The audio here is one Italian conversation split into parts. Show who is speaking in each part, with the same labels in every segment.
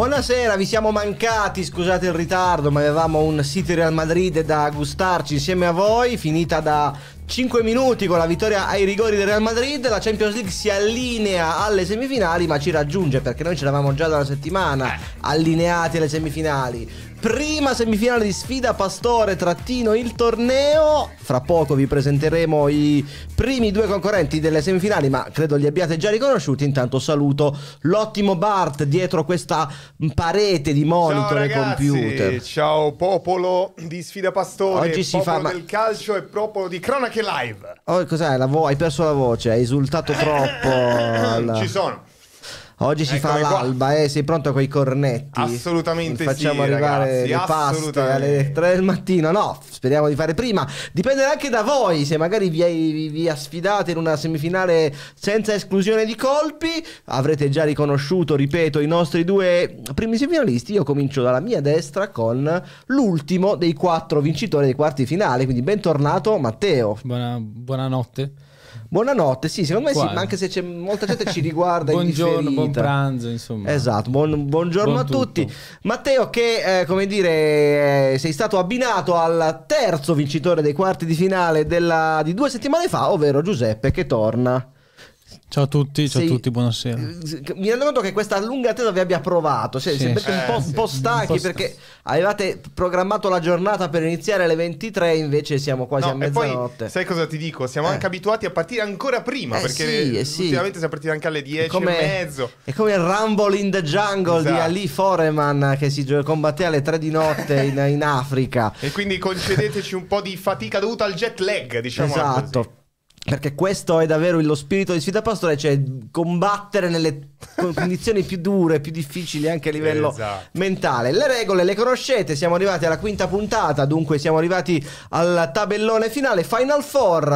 Speaker 1: Buonasera, vi siamo mancati, scusate il ritardo, ma avevamo un City Real Madrid da gustarci insieme a voi, finita da 5 minuti con la vittoria ai rigori del Real Madrid, la Champions League si allinea alle semifinali ma ci raggiunge perché noi ce l'avamo già da una settimana eh, allineati alle semifinali. Prima semifinale di sfida Pastore trattino il torneo. Fra poco vi presenteremo i primi due concorrenti delle semifinali, ma credo li abbiate già riconosciuti. Intanto saluto l'ottimo Bart dietro questa parete di monitor e computer.
Speaker 2: Ciao popolo di sfida Pastore, Oggi si fa, ma... del calcio e proprio di cronache live.
Speaker 1: Oh, cos'è? La vo- hai perso la voce, hai esultato troppo. Alla... Ci sono. Oggi si ecco fa l'alba, eh, sei pronto con i cornetti?
Speaker 2: Assolutamente Facciamo sì, arrivare ragazzi, le paste alle
Speaker 1: 3 del mattino, no, speriamo di fare prima. Dipende anche da voi, se magari vi, vi, sfidate in una semifinale senza esclusione di colpi, avrete già riconosciuto, ripeto, i nostri due primi semifinalisti. Io comincio dalla mia destra con l'ultimo dei quattro vincitori dei quarti finale, quindi bentornato Matteo. Buona, buonanotte. Buonanotte, sì, secondo me Quasi. sì, ma eh. anche se c'è molta gente ci riguarda Buongiorno, buon pranzo, insomma. Esatto, buon, buongiorno buon a tutti. Tutto. Matteo che, eh, come dire, eh, sei stato abbinato al terzo vincitore dei quarti di finale della, di due settimane fa, ovvero Giuseppe
Speaker 3: che torna Ciao a tutti, ciao a tutti, buonasera. Eh,
Speaker 1: mi rendo conto che questa lunga attesa vi abbia provato, cioè, sì. siete eh, un, po', sì. un po' stanchi un po perché avevate programmato la giornata per iniziare alle 23, invece siamo quasi no, a mezzanotte. Poi, sai cosa ti dico? Siamo eh. anche
Speaker 2: abituati a partire ancora prima, eh, perché sì, eh ultimamente siamo partiti anche alle 10 come, e mezzo. È come il Rumble
Speaker 1: in the Jungle esatto. di Ali Foreman che si combatté alle 3 di notte in, in Africa. E
Speaker 2: quindi concedeteci un po' di fatica dovuta al jet lag, diciamo. Esatto.
Speaker 1: Così. Perché questo è davvero lo spirito di sfida pastore, cioè combattere nelle con condizioni più dure, più difficili anche a livello esatto. mentale. Le regole le conoscete, siamo arrivati alla quinta puntata, dunque siamo arrivati al tabellone finale. Final Four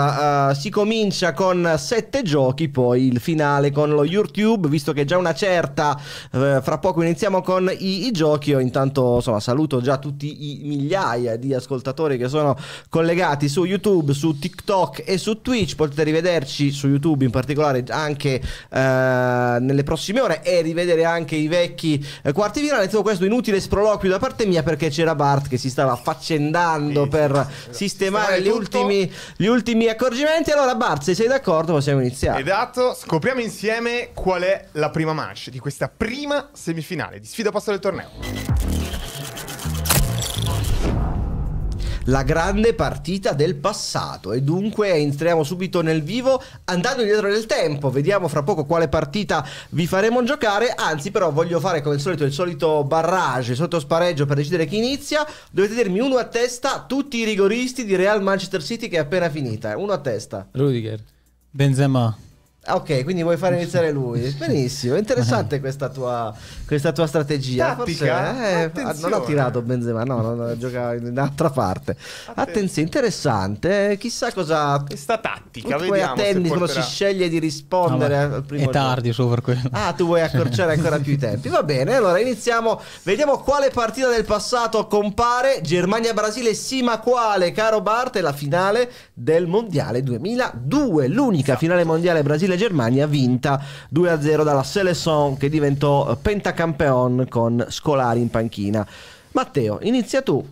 Speaker 1: uh, si comincia con sette giochi, poi il finale con lo YouTube, visto che è già una certa, uh, fra poco iniziamo con i, i, giochi. Io intanto insomma, saluto già tutti i migliaia di ascoltatori che sono collegati su YouTube, su TikTok e su Twitch. Potete rivederci su YouTube in particolare anche uh, nelle prossime prossime ore e rivedere anche i vecchi eh, quarti virali. Tutto questo inutile sproloquio da parte mia perché c'era Bart che si stava affaccendando sì, per sistemare gli ultimi, gli ultimi, accorgimenti. Allora
Speaker 2: Bart, se sei d'accordo possiamo iniziare. Esatto, scopriamo insieme qual è la prima match di questa prima semifinale di sfida posta del torneo
Speaker 1: la grande partita del passato e dunque entriamo subito nel vivo andando indietro nel tempo, vediamo fra poco quale partita vi faremo giocare, anzi però voglio fare come al solito il solito barrage, sotto spareggio per decidere chi inizia, dovete dirmi uno a testa tutti i rigoristi di Real Manchester City che è appena finita, uno a testa.
Speaker 3: Rudiger. Benzema.
Speaker 1: Ah, ok, quindi vuoi fare iniziare lui? Benissimo, interessante questa tua, questa tua strategia. Tattica, Forse, eh, ah, non ha tirato Benzema, no, no, no gioca in un'altra parte. Attenzione, interessante, chissà cosa...
Speaker 2: Questa tattica,
Speaker 1: tu vediamo. Poi a tennis porterà... si sceglie di rispondere no, al primo... È tardi
Speaker 3: gioco. su per quello.
Speaker 2: Ah,
Speaker 1: tu vuoi accorciare ancora più i tempi. Va bene, allora iniziamo, vediamo quale partita del passato compare. Germania-Brasile, sì ma quale, caro Bart, è la finale del Mondiale 2002, l'unica esatto. finale mondiale Brasile la Germania vinta 2-0 dalla Seleção che diventò eh, pentacampeon con Scolari in panchina. Matteo, inizia tu.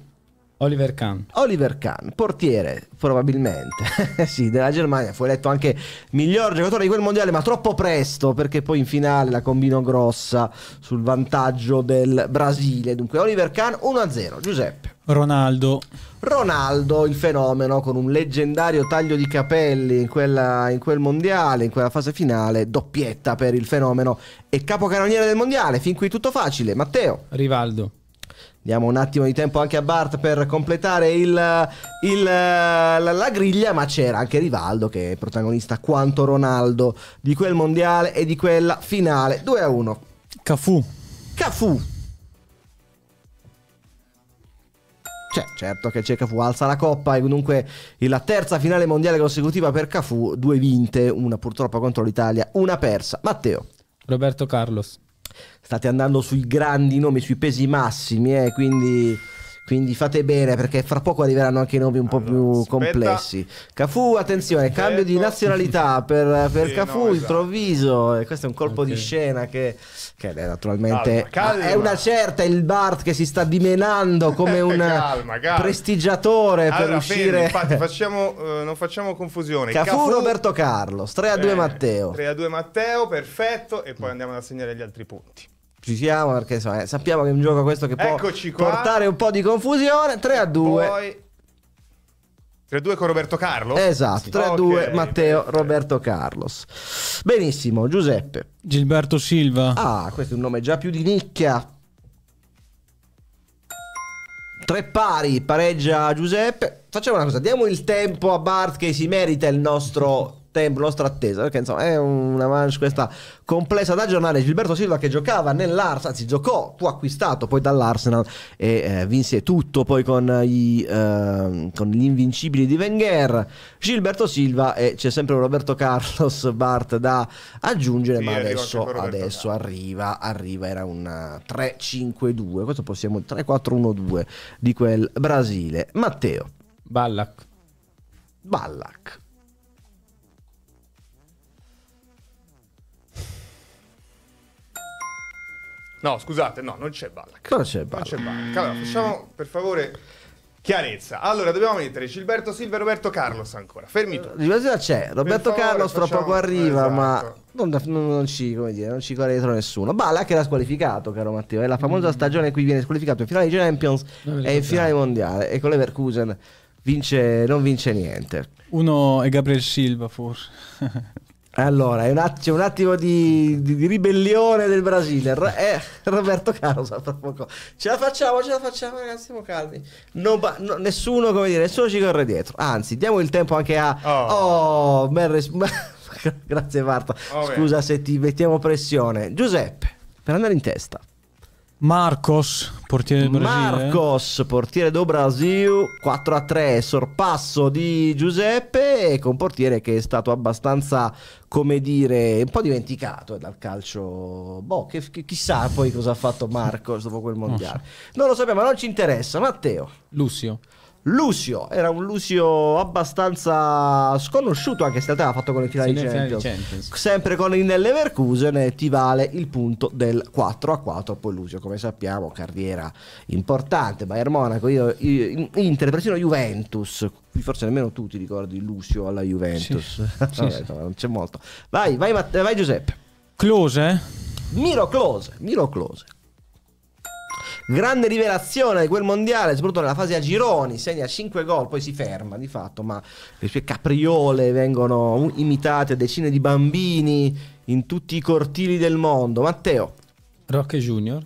Speaker 1: Oliver Kahn. Oliver Kahn, portiere probabilmente, sì, della Germania, fu eletto anche miglior giocatore di quel mondiale, ma troppo presto perché poi in finale la combinò grossa sul vantaggio del Brasile. Dunque Oliver Kahn 1-0, Giuseppe. Ronaldo. Ronaldo, il fenomeno, con un leggendario taglio di capelli in, quella, in, quel mondiale, in quella fase finale, doppietta per il fenomeno e capocannoniere del mondiale. Fin qui tutto facile. Matteo. Rivaldo. Diamo un attimo di tempo anche a Bart per completare il, il, la, la, griglia, ma c'era anche Rivaldo che è protagonista quanto Ronaldo di quel mondiale e di quella finale 2 a 1. Cafu. Cafu, Cioè, certo che c'è Cafu alza la coppa e comunque la terza finale mondiale consecutiva per Cafu, due vinte, una purtroppo contro l'Italia, una persa. Matteo. Roberto Carlos. State andando sui grandi nomi, sui pesi massimi, eh, quindi quindi fate bene perché fra poco arriveranno anche nomi un po' allora, più aspetta. complessi. Cafu, attenzione, aspetta. cambio di nazionalità per, per sì, Cafu, no, esatto. improvviso. E questo è un colpo okay. di scena che, che naturalmente calma, calma. è una certa il Bart che si sta dimenando come un calma, prestigiatore allora, per uscire. Fermi, infatti,
Speaker 2: facciamo, uh, non facciamo confusione. Cafu, Cafu, Roberto
Speaker 1: Carlos, 3 a 2 eh, Matteo. 3
Speaker 2: a 2 Matteo, perfetto. E poi mm. andiamo ad assegnare gli altri punti
Speaker 1: ci siamo perché insomma, eh, sappiamo che è un gioco questo che può portare un po' di confusione. 3 a 2. Poi...
Speaker 2: 3 a 2 con Roberto Carlos?
Speaker 1: Esatto, 3 a 2 Matteo Roberto Carlos. Benissimo, Giuseppe. Gilberto Silva. Ah, questo è un nome già più di nicchia. Tre pari, pareggia Giuseppe. Facciamo una cosa, diamo il tempo a Bart che si merita il nostro tempo, nostra attesa, perché insomma è una manche questa complessa da giornale. Gilberto Silva che giocava nell'Ars, anzi giocò, fu acquistato poi dall'Arsenal e eh, vinse tutto poi con, gli, eh, con gli invincibili di Wenger. Gilberto Silva e c'è sempre Roberto Carlos Bart da aggiungere, sì, ma adesso, adesso arriva, arriva, era un 3-5-2, questo possiamo 3-4-1-2 di quel Brasile. Matteo. Ballack. Ballack.
Speaker 2: No, scusate, no, non c'è Ballack. Non
Speaker 1: c'è Ballack. Non c'è Ballack. Allora, facciamo
Speaker 2: per favore chiarezza. Allora, dobbiamo mettere Gilberto Silva e Roberto Carlos ancora. Fermi tu.
Speaker 1: Gilberto c'è, Roberto favore, Carlos tra facciamo- poco arriva, ma esatto. non, non- non ci, come dire, non ci corre dietro nessuno. Ballack era squalificato, caro Matteo. È la famosa mm. stagione in cui viene squalificato in finale di Champions e in finale mondiale. E con l'Everkusen vince, non vince niente.
Speaker 3: Uno è Gabriel Silva, forse.
Speaker 1: Allora, un
Speaker 3: attimo, un attimo di, di, di, ribellione del Brasile.
Speaker 1: Eh, Roberto Carosa, tra poco. Ce la facciamo, ce la facciamo, ragazzi, siamo calmi. Non, no, nessuno, come dire, nessuno ci corre dietro. Anzi, diamo il tempo anche a... Oh, oh Merris... Grazie Marta. Oh, Scusa beh. se ti mettiamo pressione. Giuseppe, per andare in testa.
Speaker 3: Marcos, portiere del Brasile. Marcos, portiere do
Speaker 1: Brasil, 4 a 3, sorpasso di Giuseppe, con portiere che è stato abbastanza, come dire, un po' dimenticato dal calcio. Boh, che, che chissà poi cosa ha fatto Marcos dopo quel mondiale. Non, lo sappiamo, non ci interessa. Matteo. Lucio. Lucio, era un Lucio abbastanza sconosciuto anche se in realtà ha fatto con le finali sì, Champions. Champions. Sempre con il Leverkusen e eh, ti vale il punto del 4 a 4. Poi Lucio, come sappiamo, carriera importante, Bayern Monaco, io, io, Inter, persino Juventus. Qui forse nemmeno tu ti ricordi Lucio alla Juventus. Sì. no, sì, non c'è molto. Vai, vai, vai Giuseppe. Close? Eh? Miro Close, Miro Close grande rivelazione di quel mondiale, soprattutto nella fase a gironi, segna 5 gol, poi si ferma di fatto, ma le sue capriole vengono imitate a decine di bambini in tutti i cortili del mondo. Matteo. Rocche Junior.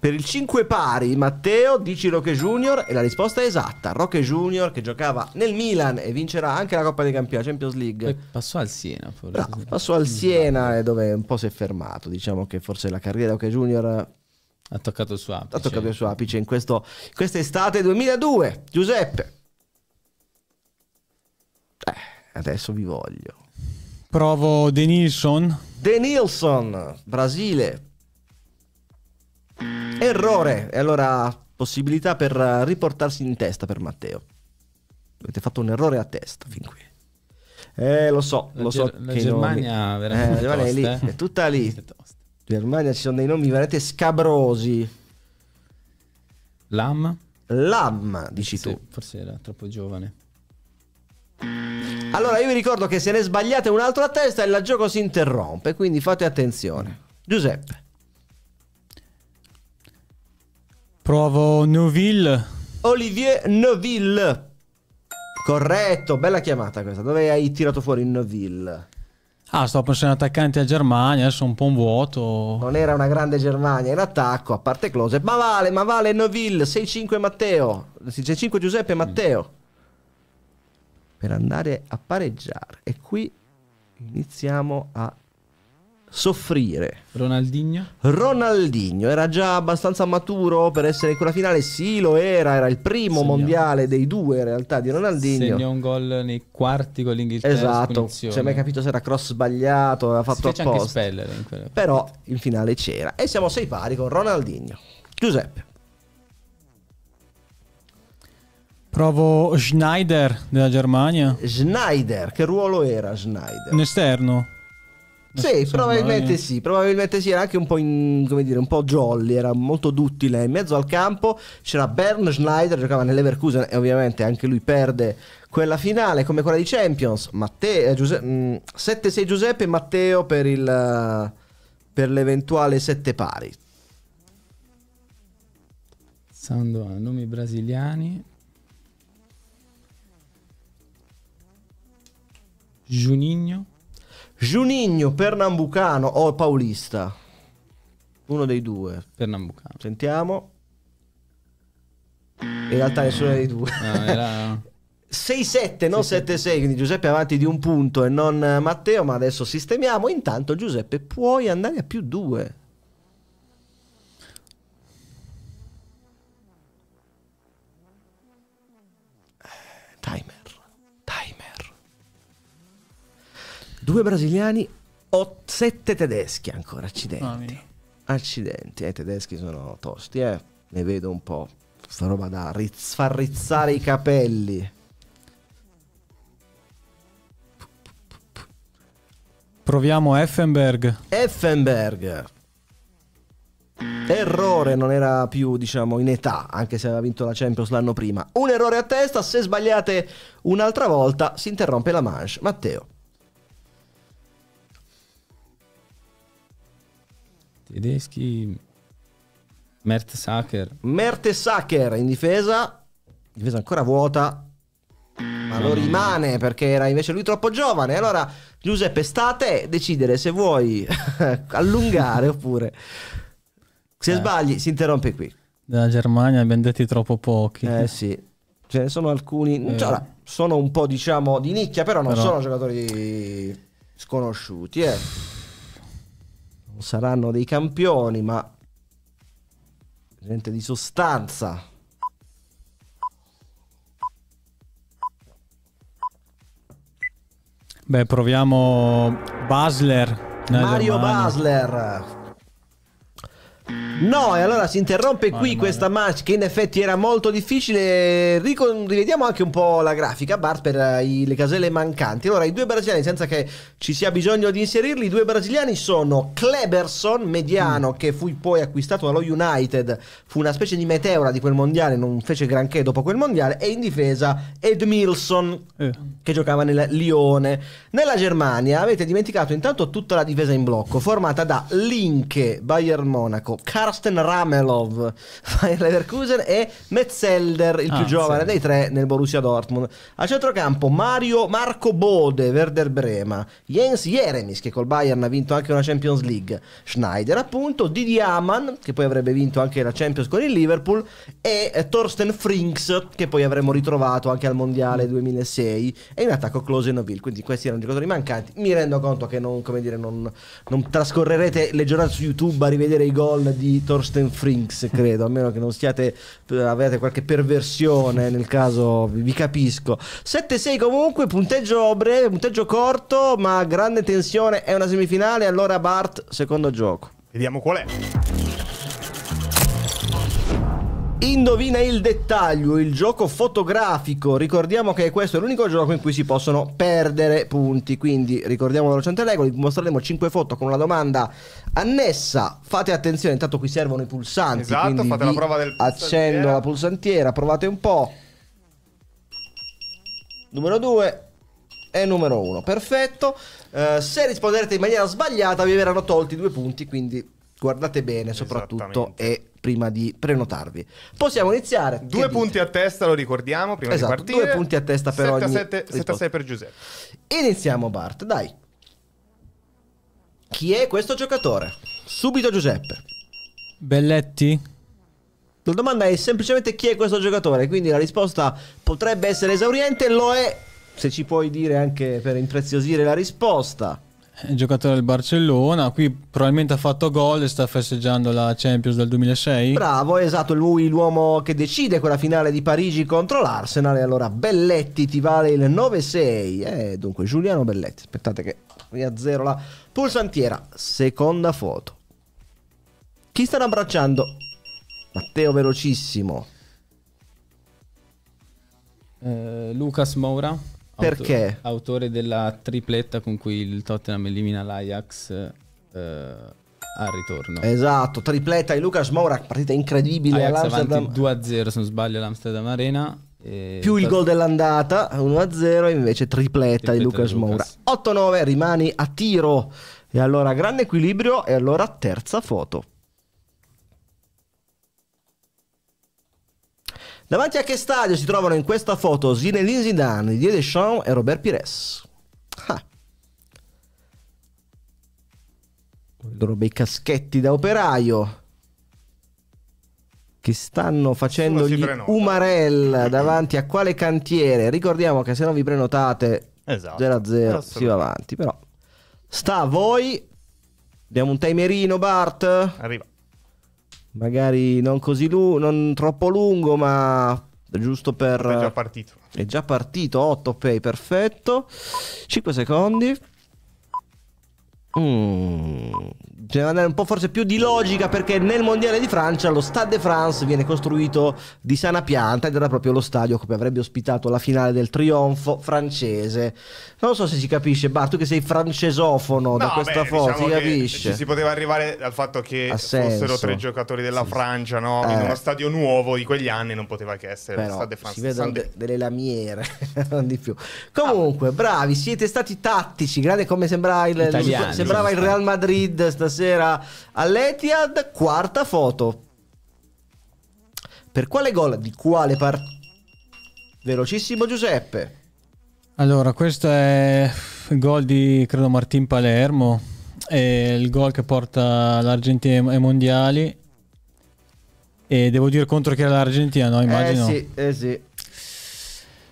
Speaker 1: Per il 5 pari, Matteo, dici Roque Junior e la risposta è esatta. Roque Junior che giocava nel Milan e vincerà anche la Coppa dei Campioni, Champions League. Poi passò al Siena, forse. No, ah, passò al Siena eh, dove un po' si è fermato. Diciamo che forse la carriera di Roque Junior ha toccato il suo apice. Ha toccato il suo apice in questo, questa estate 2002. Giuseppe. Eh, adesso vi voglio. Provo Denilson. Denilson, Brasile. Errore. E allora possibilità per riportarsi in testa per Matteo. Avete fatto un errore a testa fin qui. Eh, lo so,
Speaker 2: la lo so. Ger- eh, la Germania non... veramente eh, è, tosta, è lì, eh. è
Speaker 1: tutta lì. È tosta. Germania ci sono dei nomi veramente scabrosi. Lam? Lam, dici sì, tu. Forse era troppo giovane. Allora io vi ricordo che se ne sbagliate un altro a testa il gioco si interrompe, quindi fate attenzione. Giuseppe.
Speaker 3: Provo Neuville.
Speaker 1: Olivier Neuville. Corretto, bella chiamata questa. Dove hai tirato fuori Neuville?
Speaker 3: Ah, sto pensando attaccanti a Germania, adesso un po' un vuoto. Non era una grande
Speaker 1: Germania in attacco, a parte Close. Ma vale, ma vale Noville, 6-5 Matteo. 6-5 Giuseppe Matteo. Per andare a pareggiare. E qui iniziamo a soffrire. Ronaldinho? Ronaldinho era già abbastanza maturo per essere in quella finale. Sì, lo era, era il primo Segnò. mondiale dei due in realtà di Ronaldinho. Segnò
Speaker 4: un gol nei quarti con l'Inghilterra. Esatto, cioè, mai capito
Speaker 1: se era cross sbagliato, aveva fatto apposta. In Però in finale c'era e siamo sei pari con Ronaldinho. Giuseppe.
Speaker 3: Provo Schneider della Germania. Schneider, che ruolo era Schneider? Un esterno.
Speaker 1: Sì, probabilmente sì, probabilmente sì, era anche un po', in, come dire, un po' jolly, era molto duttile. In mezzo al campo c'era Bern Schneider, giocava nell'Everkusen e ovviamente anche lui perde quella finale come quella di Champions. Matte- eh, Giuse- mh, mm, 7-6 Giuseppe e Matteo per, il, eh, per l'eventuale 7 pari.
Speaker 4: Stando a nomi brasiliani,
Speaker 1: Juninho Juninho, Pernambucano o Paulista? Uno dei due. Pernambucano. Sentiamo. In realtà nessuno dei due. No, era... 6-7, non 7-6, quindi Giuseppe è avanti di un punto e non eh, Matteo, ma adesso sistemiamo. Intanto Giuseppe puoi andare a più 2. Timer. due brasiliani, ot- sette tedeschi ancora, accidenti. Oh, accidenti, eh, i tedeschi sono tosti, eh. Ne vedo un po'. Sta roba da rizz- far rizzare i capelli.
Speaker 3: Proviamo Effenberg.
Speaker 1: Effenberg. Errore, non era più diciamo in età, anche se aveva vinto la Champions l'anno prima. Un errore a testa, se sbagliate un'altra volta si interrompe la manche. Matteo. Tedeschi. Mertesacker. Mertesacker in difesa. Difesa ancora vuota. Ma lo rimane perché era invece lui troppo giovane. Allora, Giuseppe, state a decidere se vuoi allungare oppure. Se eh. sbagli, si interrompe qui.
Speaker 3: Dalla Germania abbiamo detto troppo pochi. Eh
Speaker 1: sì. Ce ne sono alcuni. Eh. Cioè, sono un po', diciamo, di nicchia, però non però... sono giocatori sconosciuti. Eh saranno dei campioni, ma gente di sostanza.
Speaker 3: Beh, proviamo Basler. Mario
Speaker 1: Basler. No, e allora si interrompe male, qui male. questa match che in effetti era molto difficile. Ricon- rivediamo anche un po' la grafica, Bart, per eh, i- le caselle mancanti. Allora, i due brasiliani, senza che ci sia bisogno di inserirli, i due brasiliani sono Cleberson, mediano, mm. che fu poi acquistato dallo United, fu una specie di meteora di quel mondiale, non fece granché dopo quel mondiale, e in difesa Edmilson, eh. che giocava nel Lione. Nella Germania avete dimenticato intanto tutta la difesa in blocco, formata da Linke, Bayern Monaco, Car- Karsten Ramelov Leverkusen e Metzelder, il ah, più giovane sì. dei tre nel Borussia Dortmund. A centrocampo Mario Marco Bode, Werder Brema, Jens Jeremis che col Bayern ha vinto anche una Champions League, Schneider appunto, Didi Aman che poi avrebbe vinto anche la Champions con il Liverpool e eh, Thorsten Frinks che poi avremmo ritrovato anche al Mondiale 2006 e in attacco Closenovil, quindi questi erano i giocatori mancanti. Mi rendo conto che non, dire, non, non trascorrerete le giornate su YouTube a rivedere i gol di Thorsten Frinks, credo, a meno che non stiate eh, avete qualche perversione, nel caso vi capisco. 7-6 comunque, punteggio breve, punteggio corto, ma grande tensione, è una semifinale, allora Bart, secondo gioco. Vediamo qual è. Indovina il dettaglio, il gioco fotografico. Ricordiamo che questo è l'unico gioco in cui si possono perdere punti. Quindi ricordiamo velocemente le regole. Vi mostreremo 5 foto con una domanda annessa. Fate attenzione, intanto qui servono i pulsanti. Esatto, fate la prova del Accendo la pulsantiera, provate un po'. Numero 2 e numero 1. Perfetto. Eh, se risponderete in maniera sbagliata, vi verranno tolti due punti. Quindi guardate bene soprattutto e prima di prenotarvi.
Speaker 2: Possiamo iniziare. Due punti a testa, lo ricordiamo, prima esatto, di partire. Due punti a testa per 7 ogni 7, 7 6 per Giuseppe.
Speaker 1: Iniziamo Bart, dai. Chi è questo giocatore? Subito Giuseppe. Belletti? La domanda è semplicemente chi è questo giocatore, quindi la risposta potrebbe essere esauriente, lo è, se ci puoi dire anche per impreziosire la risposta
Speaker 3: è giocatore del Barcellona, qui probabilmente ha fatto gol e sta festeggiando la Champions del 2006.
Speaker 1: Bravo, esatto, lui l'uomo che decide quella finale di Parigi contro l'Arsenal e allora Belletti ti vale il 9-6. Eh, dunque Giuliano Belletti, aspettate che riazzero la pulsantiera, seconda foto. Chi stanno abbracciando? Matteo Velocissimo.
Speaker 4: Eh, Lucas Moura. Perché? Autore della tripletta con cui il Tottenham elimina l'Ajax eh, al ritorno. Esatto,
Speaker 1: tripletta di Lucas Moura, partita incredibile. Ajax avanti
Speaker 4: 2-0 se non sbaglio all'Amsterdam Arena.
Speaker 1: E... Più il gol dell'andata 1-0, invece tripletta, tripletta di Lucas. Moura. 8-9, rimani a tiro. E allora grande equilibrio e allora terza foto. Davanti a che stadio si trovano in questa foto Zinedine Zidane, Didier Deschamps e Robert Pires? Ah. I loro bei caschetti da operaio che stanno facendo gli umarell davanti a quale cantiere. Ricordiamo che se non vi prenotate 0-0 esatto. si va avanti, però sta a voi. Diamo un timerino, Bart. Arriva magari non così lungo, non troppo lungo, ma giusto per... È già partito. È già partito, 8 pay, perfetto. 5 secondi. Mm. Bisogna andare un po' forse più di logica perché nel Mondiale di Francia lo Stade de France viene costruito di sana pianta ed era proprio lo stadio che avrebbe ospitato la finale del trionfo francese. Non so se si capisce, Bar, tu che sei francesofono no, da questa beh, foto, diciamo si capisce? Si
Speaker 2: poteva arrivare dal fatto che fossero tre giocatori della sì, Francia no? eh. in uno stadio nuovo di quegli anni, non poteva che essere Però, lo Stade de France. Si vedono de- delle
Speaker 1: lamiere, non di più. Comunque, ah. bravi, siete stati tattici, grande come sembra il... Italiano sembrava il Real Madrid stasera all'Etihad. Quarta foto. Per quale gol? Di quale partita? Velocissimo Giuseppe.
Speaker 3: Allora, questo è il gol di, credo, Martin Palermo. È il gol che porta l'Argentina ai mondiali. E devo dire contro chi era l'Argentina, no? Immagino. Eh sì, eh sì.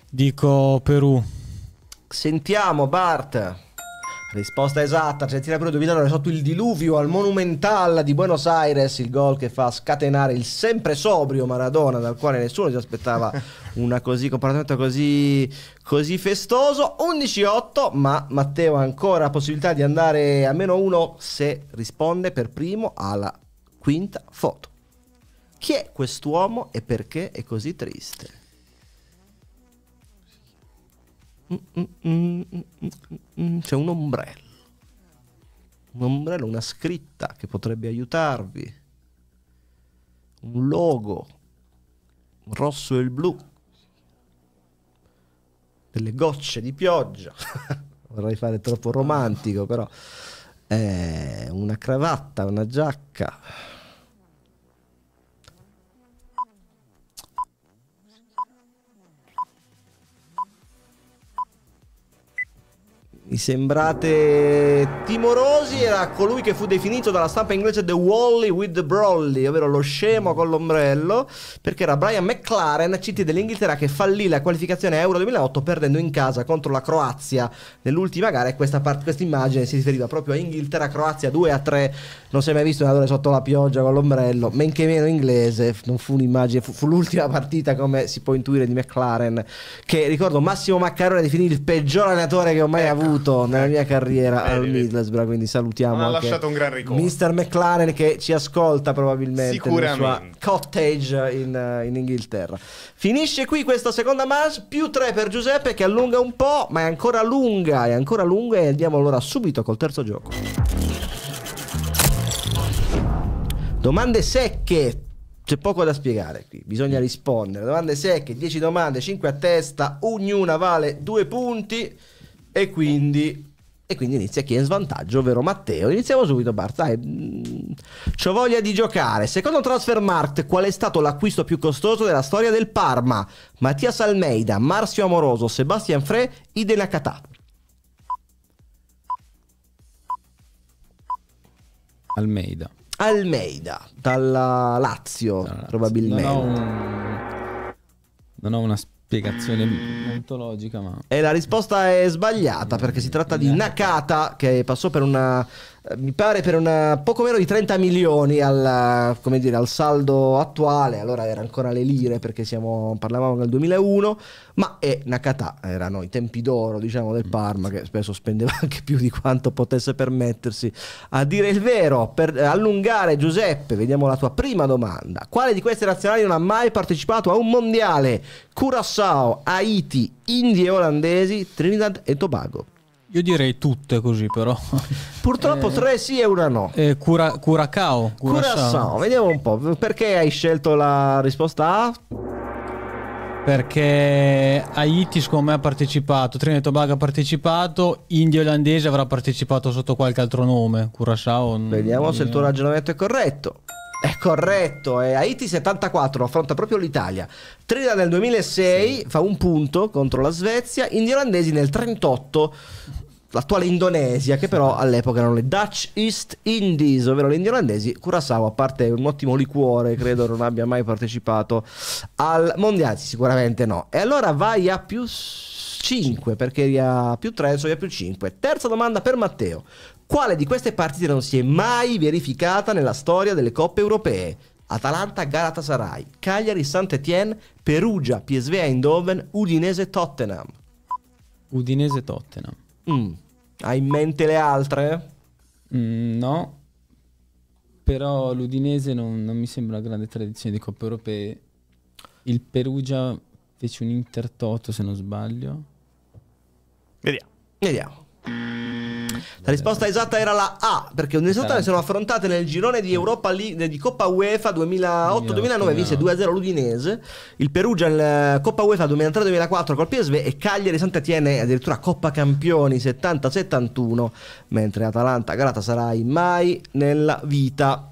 Speaker 3: Dico Perù.
Speaker 1: Sentiamo Bart. Risposta esatta, Argentina Perù 2009 sotto il diluvio al Monumental di Buenos Aires, il gol che fa scatenare il sempre sobrio Maradona dal quale nessuno si aspettava una così, comportamento così, così festoso. 11-8, ma Matteo ha ancora possibilità di andare a meno 1 se risponde per primo alla quinta foto. Chi è quest'uomo e perché è così triste? C'è un ombrello. Un ombrello, una scritta che potrebbe aiutarvi. Un logo. rosso e il blu. Delle gocce di pioggia. Vorrei fare troppo romantico, però. Eh, una cravatta, una giacca Mi sembrate timorosi, era colui che fu definito dalla stampa inglese The Wally with the Brolly, ovvero lo scemo con l'ombrello, perché era Brian McLaren, CT dell'Inghilterra, che fallì la qualificazione Euro 2008 perdendo in casa contro la Croazia nell'ultima gara e questa part- immagine si riferiva proprio a Inghilterra-Croazia 2-3 non si è mai visto un allenatore sotto la pioggia con l'ombrello, men che meno inglese, non fu un'immagine, fu, fu l'ultima partita come si può intuire di McLaren, che ricordo Massimo Maccarone definì il peggior allenatore che ho mai ecco, avuto nella mia ecco. carriera al Middlesbrough, quindi salutiamo. ha lasciato un gran ricordo. Mister McLaren che ci ascolta probabilmente Sicuramente. nella sua cottage in, in Inghilterra. Finisce qui questa seconda manche, più tre per Giuseppe che allunga un po', ma è ancora lunga, è ancora lunga e andiamo allora subito col terzo gioco. Domande secche. C'è poco da spiegare qui, bisogna mm. rispondere. Domande secche, 10 domande, 5 a testa, ognuna vale 2 punti e quindi e quindi inizia chi è in svantaggio, ovvero Matteo. Iniziamo subito, Bart. Dai, mm, c'ho voglia di giocare. Secondo Transfermarkt, qual è stato l'acquisto più costoso della storia del Parma? Mattias Almeida, Marzio Amoroso, Sebastian Fre, Ide Nakata. Almeida. Almeida, dalla Lazio, dalla probabilmente. Non ho, un...
Speaker 4: non ho una spiegazione molto logica, ma...
Speaker 1: E la risposta è sbagliata perché si tratta di Nakata che passò per una eh, mi pare per una, poco meno di 30 milioni al, dire, al, saldo attuale, allora era ancora le lire perché siamo, parlavamo nel 2001, ma è Nakata erano i tempi d'oro diciamo, del mm. Parma che spesso spendeva anche più di quanto potesse permettersi. A dire il vero, per allungare Giuseppe, vediamo la tua prima domanda, quale di queste nazionali non ha mai partecipato a un mondiale? Curaçao, Haiti, Indie e olandesi, Trinidad e Tobago.
Speaker 3: Io direi tutte così però. Purtroppo eh, tre sì e una no. Eh, cura, curacao.
Speaker 1: Vediamo un po'. Perché hai scelto la risposta A?
Speaker 3: Perché Haiti secondo me ha partecipato, Trinidad e Tobago ha partecipato, India olandese avrà partecipato sotto qualche altro nome, Curacao. Vediamo se il tuo
Speaker 1: ragionamento è corretto. È corretto, è Haiti 74, affronta proprio l'Italia. Trinidad nel 2006 sì. fa un punto contro la Svezia, Indi Olandesi nel 38 l'attuale Indonesia, che però all'epoca erano le Dutch East Indies, ovvero le Olandesi. Curaçao, a parte un ottimo liquore, credo non abbia mai partecipato al Mondiale, sicuramente no. E allora vai a più 5, perché eri a più 3, adesso a più 5. Terza domanda per Matteo. Quale di queste partite non si è mai verificata nella storia delle coppe europee? Atalanta Galatasaray, Cagliari Saint-Étienne, Perugia PSV Eindhoven, Udinese Tottenham. Udinese Tottenham. Mm. Hai in
Speaker 4: mente le altre? Mm, no. Però l'Udinese non, non mi sembra una grande tradizione di coppe europee. Il Perugia fece un
Speaker 1: intertoto se non sbaglio. Vediamo. Vediamo. La risposta esatta era la A, perché un'esatta sono affrontate nel girone di Europa League di Coppa UEFA 2008-2009, vinse 2-0 l'Udinese, il Perugia in eh, Coppa UEFA 2003-2004 col PSV e Cagliari Sant'Etienne addirittura Coppa Campioni 70-71, mentre Atalanta Galatasaray mai nella vita.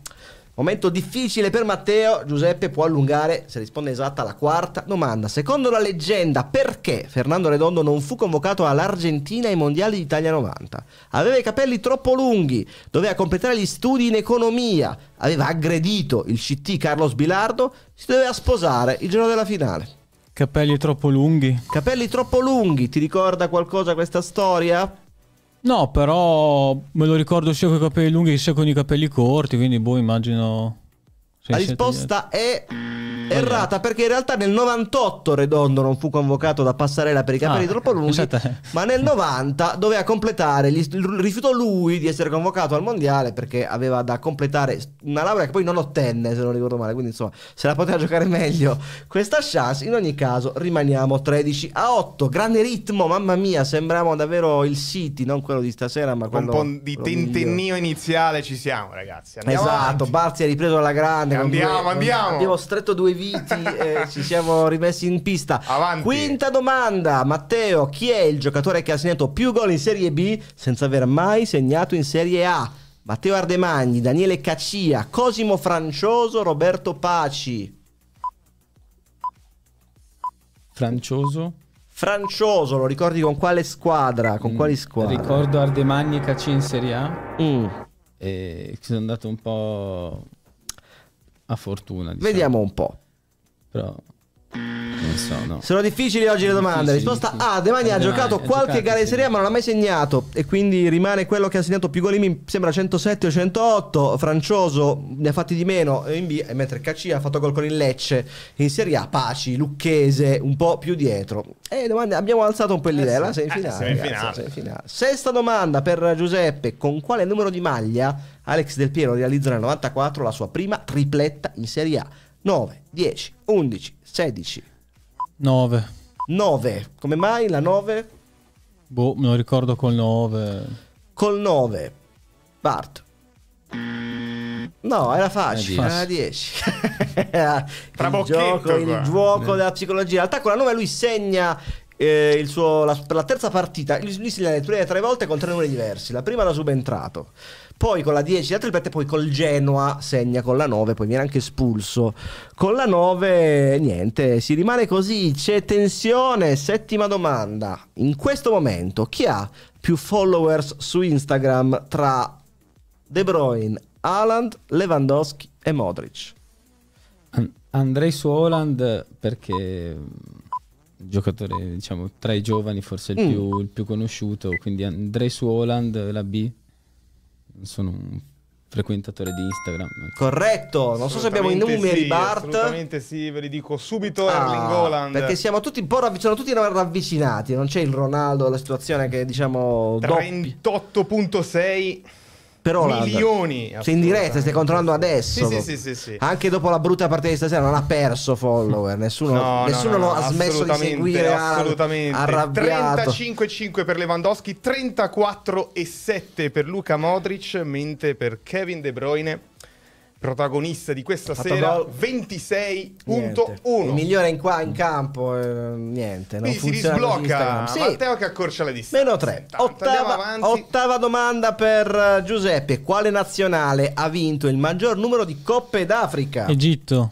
Speaker 1: Momento difficile per Matteo, Giuseppe può allungare se risponde esatta alla quarta domanda. Secondo la leggenda, perché Fernando Redondo non fu convocato all'Argentina ai mondiali d'Italia 90? Aveva i capelli troppo lunghi, doveva completare gli studi in economia, aveva aggredito il CT Carlos Bilardo, si doveva sposare il giorno della finale.
Speaker 3: Capelli troppo lunghi?
Speaker 1: Capelli troppo lunghi, ti ricorda qualcosa questa storia?
Speaker 3: No, però me lo ricordo sia con i capelli lunghi sia con i capelli corti, quindi boh, immagino... La risposta è errata perché in realtà nel 98 Redondo non fu
Speaker 1: convocato da Passarella per i capelli ah, troppo lunghi esatto. ma nel 90 doveva completare gli, rifiutò lui di essere convocato al mondiale perché aveva da completare una laurea che poi non ottenne se non ricordo male quindi insomma se la poteva giocare meglio questa chance in ogni caso rimaniamo 13 a 8 grande ritmo mamma mia sembriamo davvero il City non quello di stasera ma quello un po' di tentennio
Speaker 2: iniziale ci siamo ragazzi Andiamo esatto
Speaker 1: avanti. Barzi ha ripreso la grande andiamo, due, andiamo. Abbiamo stretto due viti e ci siamo rimessi in pista. Avanti. Quinta domanda, Matteo, chi è il giocatore che ha segnato più gol in Serie B senza aver mai segnato in Serie A? Matteo Ardemagni, Daniele Caccia, Cosimo Francioso, Roberto Paci. Francioso? Francioso, lo ricordi con quale squadra? Con mm, quali squadre? Ricordo Ardemagni
Speaker 4: e Cacci in Serie A. Mm. E sono andato un po'
Speaker 1: A fortuna. Diciamo. Vediamo un po'. Però senso, no. Sono difficili oggi le domande. Risposta A: De Magna ha giocato qualche gara in Serie A, ma non ha mai segnato. E quindi rimane quello che ha segnato più gol. Mi sembra 107 o 108. Francioso ne ha fatti di meno in B. Mentre Cacci ha fatto gol con il Lecce in Serie A. Paci, Lucchese, un po' più dietro. E eh, domande, abbiamo alzato un po' l'idea. La sei Sei in finale. Sesta domanda per Giuseppe: con quale numero di maglia Alex Del Piero realizza nel 94 la sua prima tripletta in Serie A? 9, 10, 11, 16, 9. 9. Come mai la 9?
Speaker 3: Boh, me lo ricordo col 9.
Speaker 1: Col 9. Bart. No, era facile, era 10. Era il gioco, il gioco della psicologia. In realtà con la 9 lui segna eh, suo, la, la terza partita, lui, segna le tre, tre volte con tre numeri diversi. La prima era subentrato poi con la 10 da tripletta, poi col Genoa segna con la 9, poi viene anche espulso. Con la 9 niente, si rimane così, c'è tensione. Settima domanda, in questo momento chi ha più followers su Instagram tra De Bruyne, Haaland, Lewandowski e Modric?
Speaker 4: andrei su Holland perché giocatore diciamo tra i giovani forse il, mm. più, il più conosciuto quindi andrei su Holland la B sono un frequentatore di Instagram. Corretto,
Speaker 1: non so se abbiamo i numeri, sì, Bart. Assolutamente
Speaker 2: sì, ve li dico subito ah, Erling Haaland. Perché siamo tutti un po' ravvic-
Speaker 1: sono tutti ravvicinati, non c'è il Ronaldo, la situazione che diciamo... 38.6
Speaker 2: però milioni. Sei in diretta, stai
Speaker 1: controllando adesso. Sì, sì, sì, sì, Anche dopo la brutta partita di stasera non ha perso follower, nessuno, no, nessuno no, no, lo ha smesso di seguire. Assolutamente. Arrabbiato.
Speaker 2: 35-5 per Lewandowski, 34 7 per Luca Modric, mentre per Kevin De Bruyne protagonista di questa sera
Speaker 1: 26.1 il migliore in, qua, in campo eh, niente non si risblocca sì. Matteo che accorcia le distanze meno 3 ottava, ottava, domanda per eh, Giuseppe quale nazionale ha vinto il maggior numero di coppe d'Africa
Speaker 3: Egitto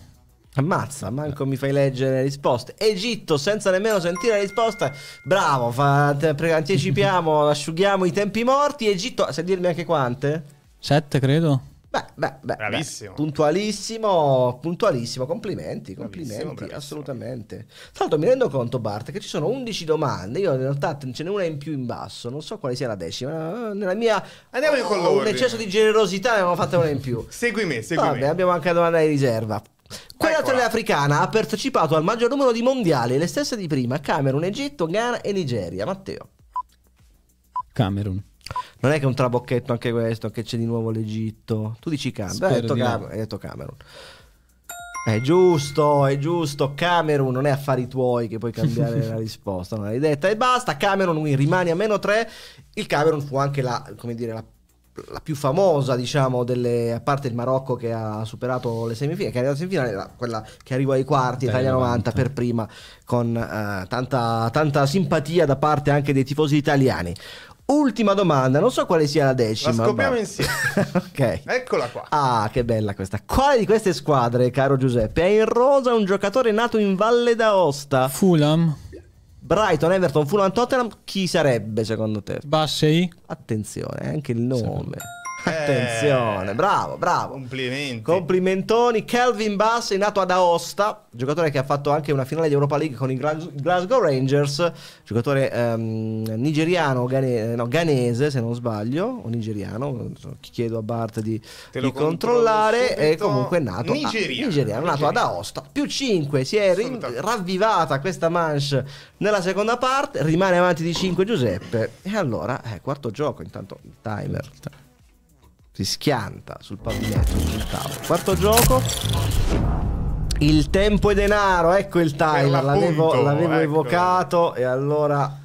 Speaker 1: Ammazza, manco mi fai leggere le risposte. Egitto, senza nemmeno sentire la risposta. Bravo, fa, anticipiamo, asciughiamo i tempi morti. Egitto, sai dirmi anche quante?
Speaker 3: Sette, credo.
Speaker 1: Beh, beh, beh, bravissimo. Beh, puntualissimo, puntualissimo, complimenti, complimenti, bravissimo, assolutamente. Tra l'altro mi rendo conto Bart che ci sono 11 domande, io in realtà ce n'è una in più in basso, non so quale sia la decima, nella mia Andiamo oh, con un eccesso di generosità ne abbiamo fatta una in più. segui me, segui Vabbè, me. abbiamo anche la domanda di riserva. Quella teleafricana ha partecipato al maggior numero di mondiali, le stesse di prima, Camerun, Egitto, Ghana e Nigeria. Matteo. Camerun. Non è che è un trabocchetto anche questo, che c'è di nuovo l'Egitto. Tu dici Camerun. Hai detto, Cam- hai detto Camerun. È giusto, è giusto. Camerun non è affari tuoi che puoi cambiare la risposta. Non l'hai detta e basta. Camerun quindi rimane a meno 3. Il Camerun fu anche la, dire, la, la più famosa, diciamo, delle, a parte il Marocco che ha superato le semifinali, che è arrivato in finale, quella che arrivò ai quarti, Italia 90 per prima, con uh, tanta, tanta simpatia da parte anche dei tifosi italiani. Ultima domanda, non so quale sia la decima. La scopriamo ma... insieme. ok. Eccola qua. Ah, che bella questa. Quale di queste squadre, caro Giuseppe, è in rosa un giocatore nato in Valle d'Aosta? Fulham. Brighton, Everton, Fulham, Tottenham, chi sarebbe secondo te?
Speaker 3: Bassei.
Speaker 1: Attenzione, anche il nome. Sì. Attenzione, eh, bravo, bravo. Complimenti. Complimentoni. Kelvin Bass è nato ad Aosta, giocatore che ha fatto anche una finale di Europa League con i Glasgow Rangers, giocatore ehm, nigeriano, gane, eh, no, ghanese se non sbaglio, o nigeriano, chiedo a Bart di, di controllare, è comunque nato nigeriano, a, nigeriano, nato ad Aosta. Più 5, si è ri, ravvivata questa manche nella seconda parte, rimane avanti di 5 Giuseppe. E allora, eh, quarto gioco intanto il timer. Si schianta sul pavimento, sul tavolo. Quarto gioco. Il tempo e denaro, ecco il timer, l'avevo, ecco. evocato e allora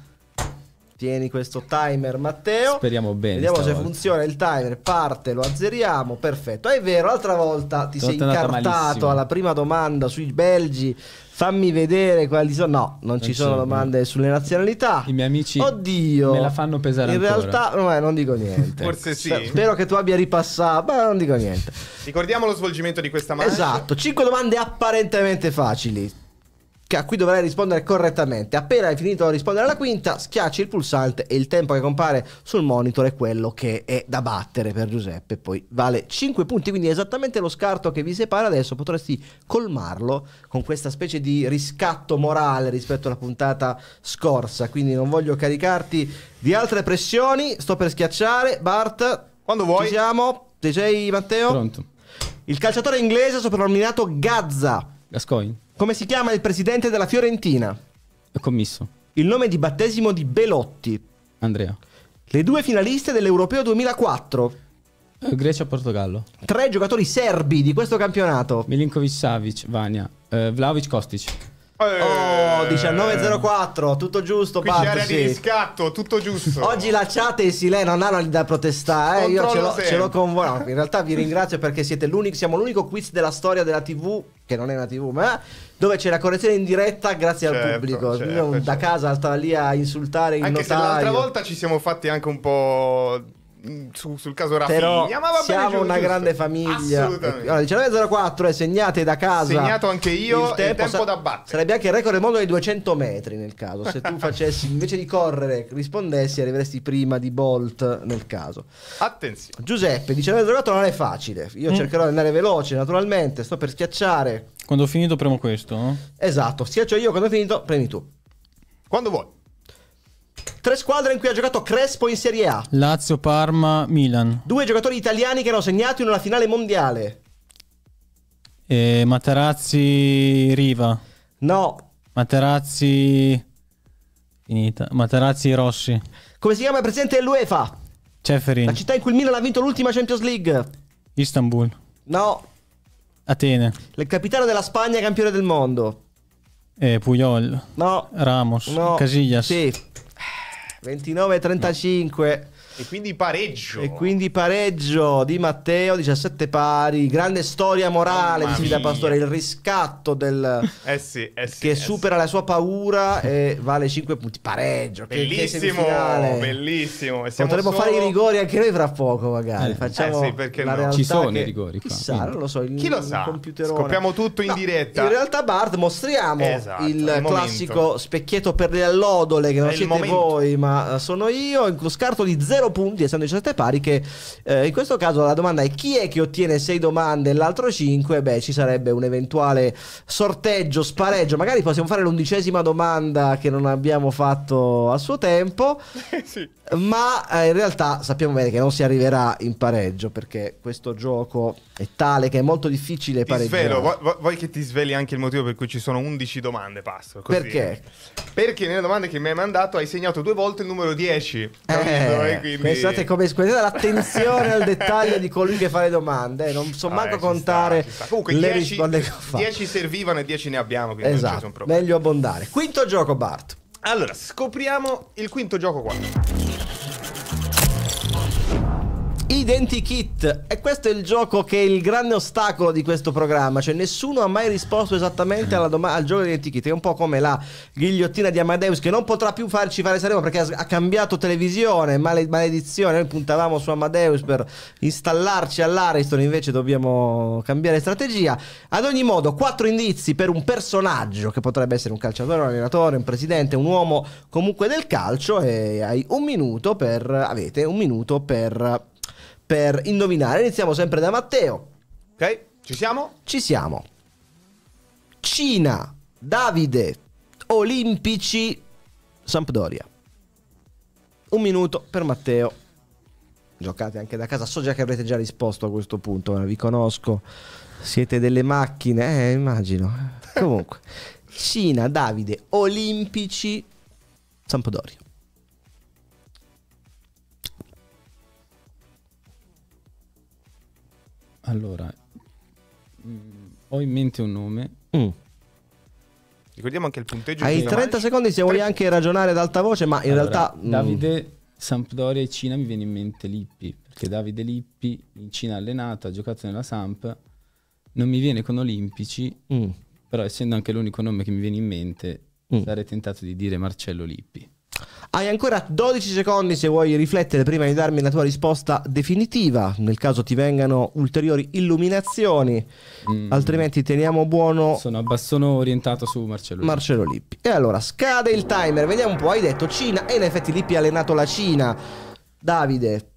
Speaker 1: tieni questo timer Matteo.
Speaker 4: Speriamo bene. Vediamo se
Speaker 1: funziona il timer, parte, lo azzeriamo, perfetto. È vero, l'altra volta ti Sono sei incartato alla prima domanda sui belgi fammi vedere quali sono. No, non, ci sono domande sulle nazionalità. I miei amici Oddio, me la fanno pesare. In ancora. realtà, no, non dico niente. Forse sì. Cioè, spero che tu abbia ripassato, ma non dico niente.
Speaker 2: Ricordiamo lo svolgimento di questa manche.
Speaker 1: Esatto, 5 domande apparentemente facili a cui dovrai rispondere correttamente. Appena hai finito di rispondere alla quinta, schiacci il pulsante e il tempo che compare sul monitor è quello che è da battere per Giuseppe. Poi vale 5 punti, quindi esattamente lo scarto che vi separa adesso potresti colmarlo con questa specie di riscatto morale rispetto alla puntata scorsa. Quindi non voglio caricarti di altre pressioni. Sto per schiacciare. Bart, quando vuoi. Ci siamo. DJ Matteo. Pronto. Il calciatore inglese soprannominato Gazza. Gascoigne. Come si chiama il presidente della Fiorentina? Commisso. Il nome di battesimo di Belotti. Andrea. Le due finaliste dell'Europeo 2004. Eh, Grecia-Portogallo. Tre giocatori serbi di questo campionato.
Speaker 4: Milinkovic-Savic, Vania. Eh, Vlaovic-Kostic.
Speaker 1: Oh, 19.04, eh. tutto giusto, Qui Pat, c'è sì. di riscatto, tutto giusto. Oggi la chat e il lei non hanno da protestare, eh. io ce l'ho, ce l'ho con voi. in realtà vi ringrazio perché siete l'unico, siamo l'unico quiz della storia della TV, che non è una TV, ma dove c'è la correzione in diretta grazie certo, al pubblico. Certo, non certo. da casa stava lì a insultare il anche notaio. l'altra volta ci siamo fatti anche un po'
Speaker 2: su, sul caso Rafinha. Però ma va siamo bene, una giusto. grande famiglia. Allora,
Speaker 1: 19.04 è segnate da casa. Segnato anche io. Il tempo, il tempo da battere. Sarebbe anche il record del mondo dei 200 metri nel caso. Se tu facessi invece di correre, rispondessi, arriveresti prima di Bolt nel caso.
Speaker 2: Attenzione.
Speaker 1: Giuseppe, 19.04 non è facile. Io mm. cercherò di andare veloce, naturalmente. Sto per schiacciare.
Speaker 3: Quando ho finito, premo questo. No? Esatto. Schiaccio io. Quando ho finito, premi tu.
Speaker 1: Quando vuoi. Tre squadre in cui ha giocato Crespo in Serie A.
Speaker 3: Lazio, Parma, Milan.
Speaker 1: Due giocatori italiani che hanno segnato in una finale mondiale.
Speaker 3: E Materazzi, Riva. No. Materazzi... Finita. Materazzi, Rossi.
Speaker 1: Come si chiama il presidente dell'UEFA? Ceferin. La città in cui il Milan ha vinto l'ultima Champions League. Istanbul. No. Atene. Il capitano della Spagna campione del mondo.
Speaker 3: Eh, Puyol.
Speaker 1: No. Ramos. No. Casillas. Sì. 29.35 35 e quindi pareggio. E quindi pareggio di Matteo, 17 pari. Grande storia morale Mamma di Silvia Pastore. Il riscatto del...
Speaker 2: Eh sì, eh sì, che eh supera
Speaker 1: sì. la sua paura e vale 5 punti. Pareggio. Bellissimo, che, che
Speaker 2: bellissimo. Potremmo solo... fare i
Speaker 1: rigori anche noi fra poco magari. Eh, Facciamo eh perché la no. Ci sono che... i rigori. Qua, Chissà, quindi. non lo so. Il, Chi lo sa? Scopriamo tutto in no, diretta. In realtà Bart mostriamo esatto, il, il classico specchietto per le allodole che non siete voi ma eh, sono io. In lo scarto di 0 punti, essendo 17 pari, che eh, in questo caso la domanda è chi è che ottiene 6 domande e l'altro 5? Beh, ci sarebbe un eventuale sorteggio, spareggio. Magari possiamo fare l'undicesima domanda che non abbiamo fatto a suo tempo. sì ma eh, in realtà sappiamo bene che non si arriverà in pareggio perché questo gioco è tale che è molto difficile pareggiare. svelo,
Speaker 2: vuoi, vuoi, che ti sveli anche il motivo per cui ci sono 11 domande, Passo? Così. Perché? Perché nelle domande che mi hai mandato hai segnato due volte il numero 10. Eh, quindi... Pensate come
Speaker 1: squadrate l'attenzione al dettaglio di colui che fa le domande, eh, non so ah, manco eh, contare sta, sta. Comunque, le 10, risposte che fa. 10
Speaker 2: servivano e 10 ne abbiamo, quindi esatto,
Speaker 1: meglio abbondare. Quinto gioco, Bart.
Speaker 2: Allora, scopriamo il quinto gioco qua.
Speaker 1: Identikit, e questo è il gioco che è il grande ostacolo di questo programma, cioè nessuno ha mai risposto esattamente doma- al gioco di Identikit, è un po' come la ghigliottina di Amadeus che non potrà più farci fare Saremo perché ha, ha cambiato televisione, male- maledizione, noi puntavamo su Amadeus per installarci all'Ariston, invece dobbiamo cambiare strategia. Ad ogni modo, quattro indizi per un personaggio che potrebbe essere un calciatore, un allenatore, un presidente, un uomo comunque del calcio e hai un minuto per, avete un minuto per per indovinare. Iniziamo sempre da Matteo. Ok, ci siamo? Ci siamo. Cina, Davide, Olimpici, Sampdoria. Un minuto per Matteo. Giocate anche da casa. So già che avrete già risposto a questo punto, eh, vi conosco. Siete delle macchine, eh, immagino. Comunque, Cina, Davide, Olimpici, Sampdoria. Allora, mh, mm,
Speaker 4: ho in mente un
Speaker 2: nome. Mm. Ricordiamo anche il punteggio. Hai 30 secondi
Speaker 1: se vuoi anche ragionare ad alta voce, ma in allora, realtà... Mm. Davide,
Speaker 4: mh. Sampdoria e Cina mi viene in mente Lippi, perché Davide Lippi in Cina ha allenato, ha giocato nella Samp, non mi viene con Olimpici, mm. però essendo anche l'unico nome che mi viene in mente, mm. sarei tentato di dire Marcello Lippi.
Speaker 1: Hai ancora 12 secondi se vuoi riflettere prima di darmi la tua risposta definitiva, nel caso ti vengano ulteriori illuminazioni, mm. altrimenti teniamo buono... Sono, sono orientato su Marcello Marcello Lippi. E allora, scade il timer, vediamo un po', hai detto Cina e in effetti Lippi ha allenato la Cina. Davide,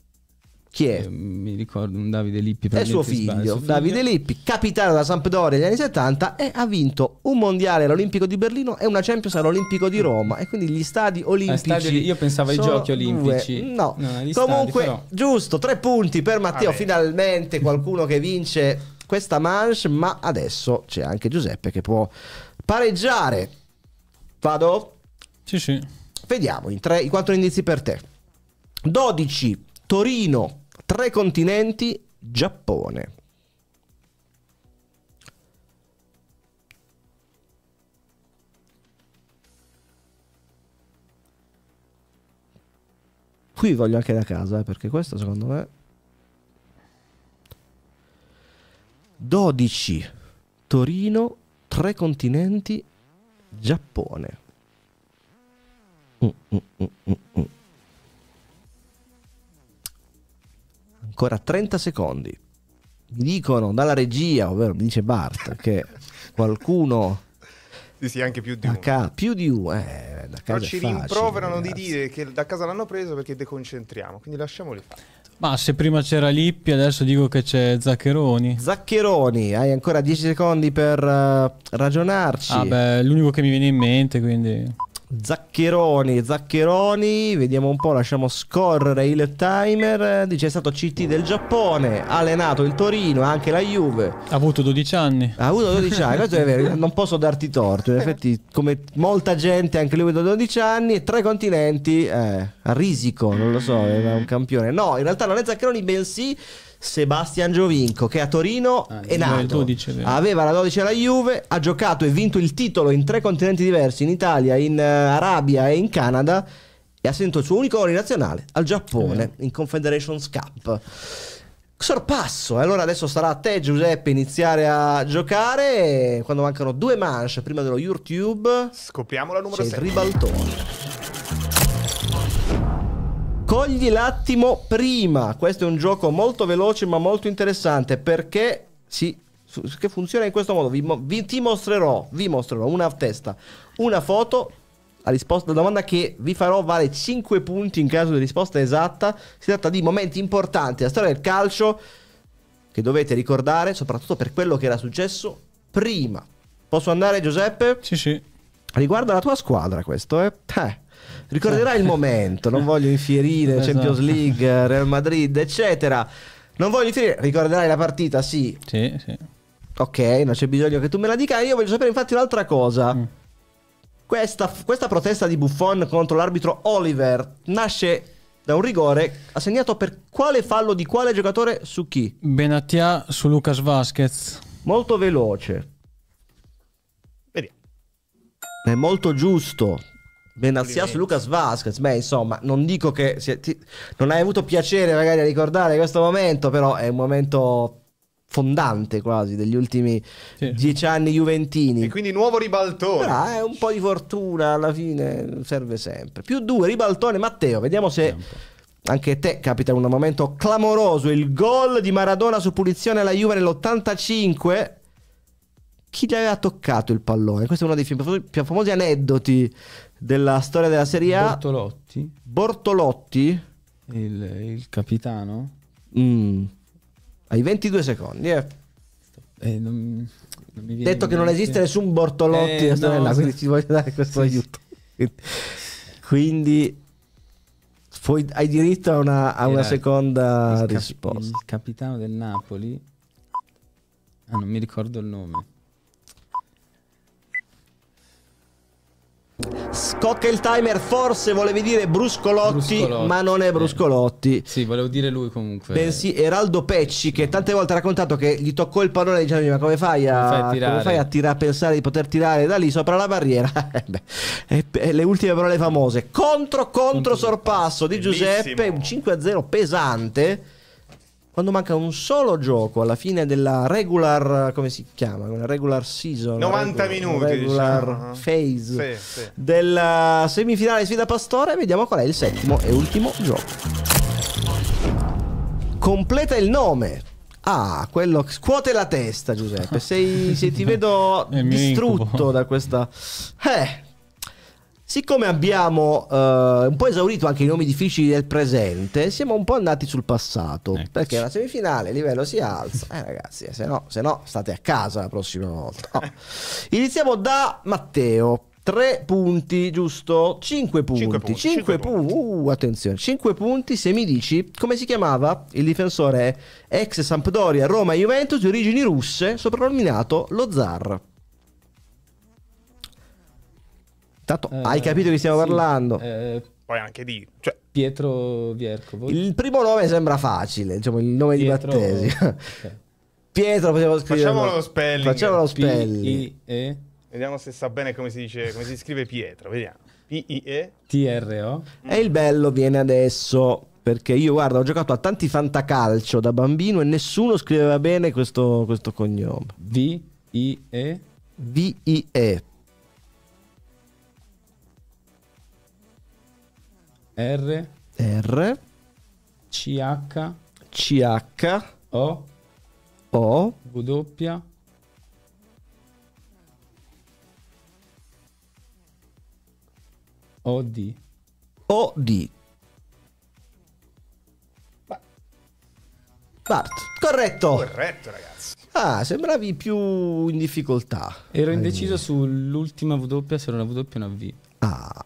Speaker 1: chi è?
Speaker 4: Eh, mi ricordo un Davide Lippi. È suo figlio, sbaglio, Davide
Speaker 1: Lippi, capitano della Sampdoria negli anni 70 e ha vinto un mondiale all'Olimpico di Berlino e una Champions all'Olimpico di Roma. E quindi gli stadi ah, olimpici. Eh, stadio, io pensavo ai giochi olimpici. Due. No,
Speaker 3: no comunque, stadi,
Speaker 1: giusto, tre punti per Matteo. Vabbè. Finalmente qualcuno che vince questa manche, ma adesso c'è anche Giuseppe che può pareggiare. Vado? Sì, sì. Vediamo i, tre, i quattro indizi per te. 12 Torino Tre continenti, Giappone. Qui voglio anche da casa, eh, perché questo secondo me... 12. Torino, tre continenti, Giappone. Mm, mm, mm, mm, mm. ancora 30 secondi. Mi dicono dalla regia, ovvero mi dice Bart, che qualcuno...
Speaker 2: sì, sì, anche più di uno.
Speaker 1: Ca- più di uno, eh, da casa
Speaker 2: Però ci facile, rimproverano ragazzi. di dire che da casa l'hanno preso perché deconcentriamo, quindi lasciamoli fare.
Speaker 3: Ma se prima c'era Lippi, adesso dico che c'è Zaccheroni. Zaccheroni, hai ancora 10
Speaker 1: secondi per uh, ragionarci. Ah beh, è l'unico che mi viene in mente, quindi... Zaccheroni, Zaccheroni, vediamo un po', lasciamo scorrere il timer. Dice è stato CT del Giappone, ha allenato il Torino, anche la Juve. Ha avuto 12 anni. Ha avuto 12 anni, questo è vero, non posso darti torto. In effetti, come molta gente, anche lui ha avuto 12 anni, e tre continenti, eh, a risico, non lo so, è un campione. No, in realtà non è Zaccheroni, bensì Sebastian Giovinco che a Torino ah, è nato 12, aveva la 12 alla Juve ha giocato e vinto il titolo in tre continenti diversi in Italia, in eh, Arabia e in Canada e ha sentito il suo unico gol in nazionale al Giappone eh, in Confederations Cup sorpasso. Eh. Allora adesso sarà a te, Giuseppe, iniziare a giocare. Quando mancano due manche prima dello YouTube,
Speaker 2: scopriamo la numero 6. Ribaltone.
Speaker 1: Cogli l'attimo prima. Questo è un gioco molto veloce ma molto interessante perché si che funziona in questo modo. Vi, vi, ti mostrerò, vi mostrerò una testa, una foto. La risposta alla domanda che vi farò vale 5 punti in caso di risposta esatta. Si tratta di momenti importanti della storia del calcio che dovete ricordare, soprattutto per quello che era successo prima. Posso andare, Giuseppe? Sì, sì. Riguarda la tua squadra, questo, eh? Eh. Ricorderai il momento, non voglio infierire esatto. Champions League, Real Madrid, eccetera. Non voglio infierire, ricorderai la partita, sì. Sì, sì. Ok, non c'è bisogno che tu me la dica. Io voglio sapere infatti un'altra cosa. Mm. Questa, questa protesta di Buffon contro l'arbitro Oliver nasce da un rigore assegnato per quale fallo di quale giocatore su chi?
Speaker 3: Benatia su Lucas Vasquez. Molto veloce.
Speaker 1: Vediamo. È molto giusto. Benazias Lucas Vasquez, beh insomma non dico che si, ti, non hai avuto piacere magari a ricordare questo momento, però è un momento fondante quasi degli ultimi sì. dieci anni juventini. E quindi nuovo ribaltone. Però è eh, un po' di fortuna alla fine, serve sempre. Più due, ribaltone Matteo, vediamo se... Sempre. Anche te capita un momento clamoroso, il gol di Maradona su punizione alla Juve nell'85, chi gli aveva toccato il pallone. Questo è uno dei più, più famosi aneddoti della storia della Serie A. Bortolotti. Bortolotti. Il, il capitano. Mm. Ai 22 secondi, eh. eh non, non Detto che non esiste nessun Bortolotti eh, no, quindi ci voglio dare questo sì, aiuto. quindi poi hai diritto a una, a una seconda il risposta.
Speaker 4: il capitano del Napoli. Ah, non mi ricordo il
Speaker 1: nome. Scocca il timer, forse volevi dire Bruscolotti, Bruscolotti ma non è eh.
Speaker 4: Bruscolotti. Eh. Sì, volevo dire lui comunque. Bensì
Speaker 1: Eraldo Pecci, che tante volte ha raccontato che gli toccò il pallone e diceva: Ma come fai a, come fai a, Come fai a, a pensare di poter tirare da lì sopra la barriera? e, e, eh le ultime parole famose: contro, contro, contro sorpasso di Giuseppe, un 5-0 pesante quando manca un solo gioco alla fine della regular, come si chiama? Una regular season. 90 diciamo, regular, minuti. Regular diciamo. phase. Sì, sì. Della semifinale sfida Pastore, vediamo qual è il settimo e ultimo gioco. Completa il nome. Ah, quello scuote la testa, Giuseppe. Sei, se ti vedo distrutto da questa... Eh, Siccome abbiamo eh, un po' esaurito anche i nomi difficili del presente, siamo un po' andati sul passato. Ecco. Perché la semifinale il livello si alza. Eh, ragazzi, se no, se no state a casa la prossima volta. No. Iniziamo da Matteo. Tre punti, giusto? Cinque punti. Cinque punti. 5 punti. Uh, attenzione. Cinque punti se mi dici come si chiamava il difensore ex Sampdoria, Roma e Juventus di origini russe, soprannominato lo Zar. Tanto eh, hai capito di chi stiamo sì, parlando.
Speaker 4: Eh, poi anche di... Cioè... Pietro Viercovo.
Speaker 1: Il primo nome sembra facile, diciamo il nome Pietro... di battesimo. Okay. Pietro, possiamo scrivere. Facciamo lo
Speaker 2: spelling. Facciamo lo spelling. P-I-E. Vediamo se sa bene come si dice, come si scrive Pietro, vediamo. P-I-E.
Speaker 1: T-R-O. E il bello viene adesso perché io guarda ho giocato a tanti fantacalcio da bambino e nessuno scriveva bene questo, questo cognome. V-I-E? V-I-E, R R
Speaker 4: CH CH O O W OD OD
Speaker 1: Bart, corretto. Corretto, ragazzi. Ah, sembravi più in difficoltà. Ero indeciso sull'ultima
Speaker 4: W, se era
Speaker 1: una W o una V. Ah.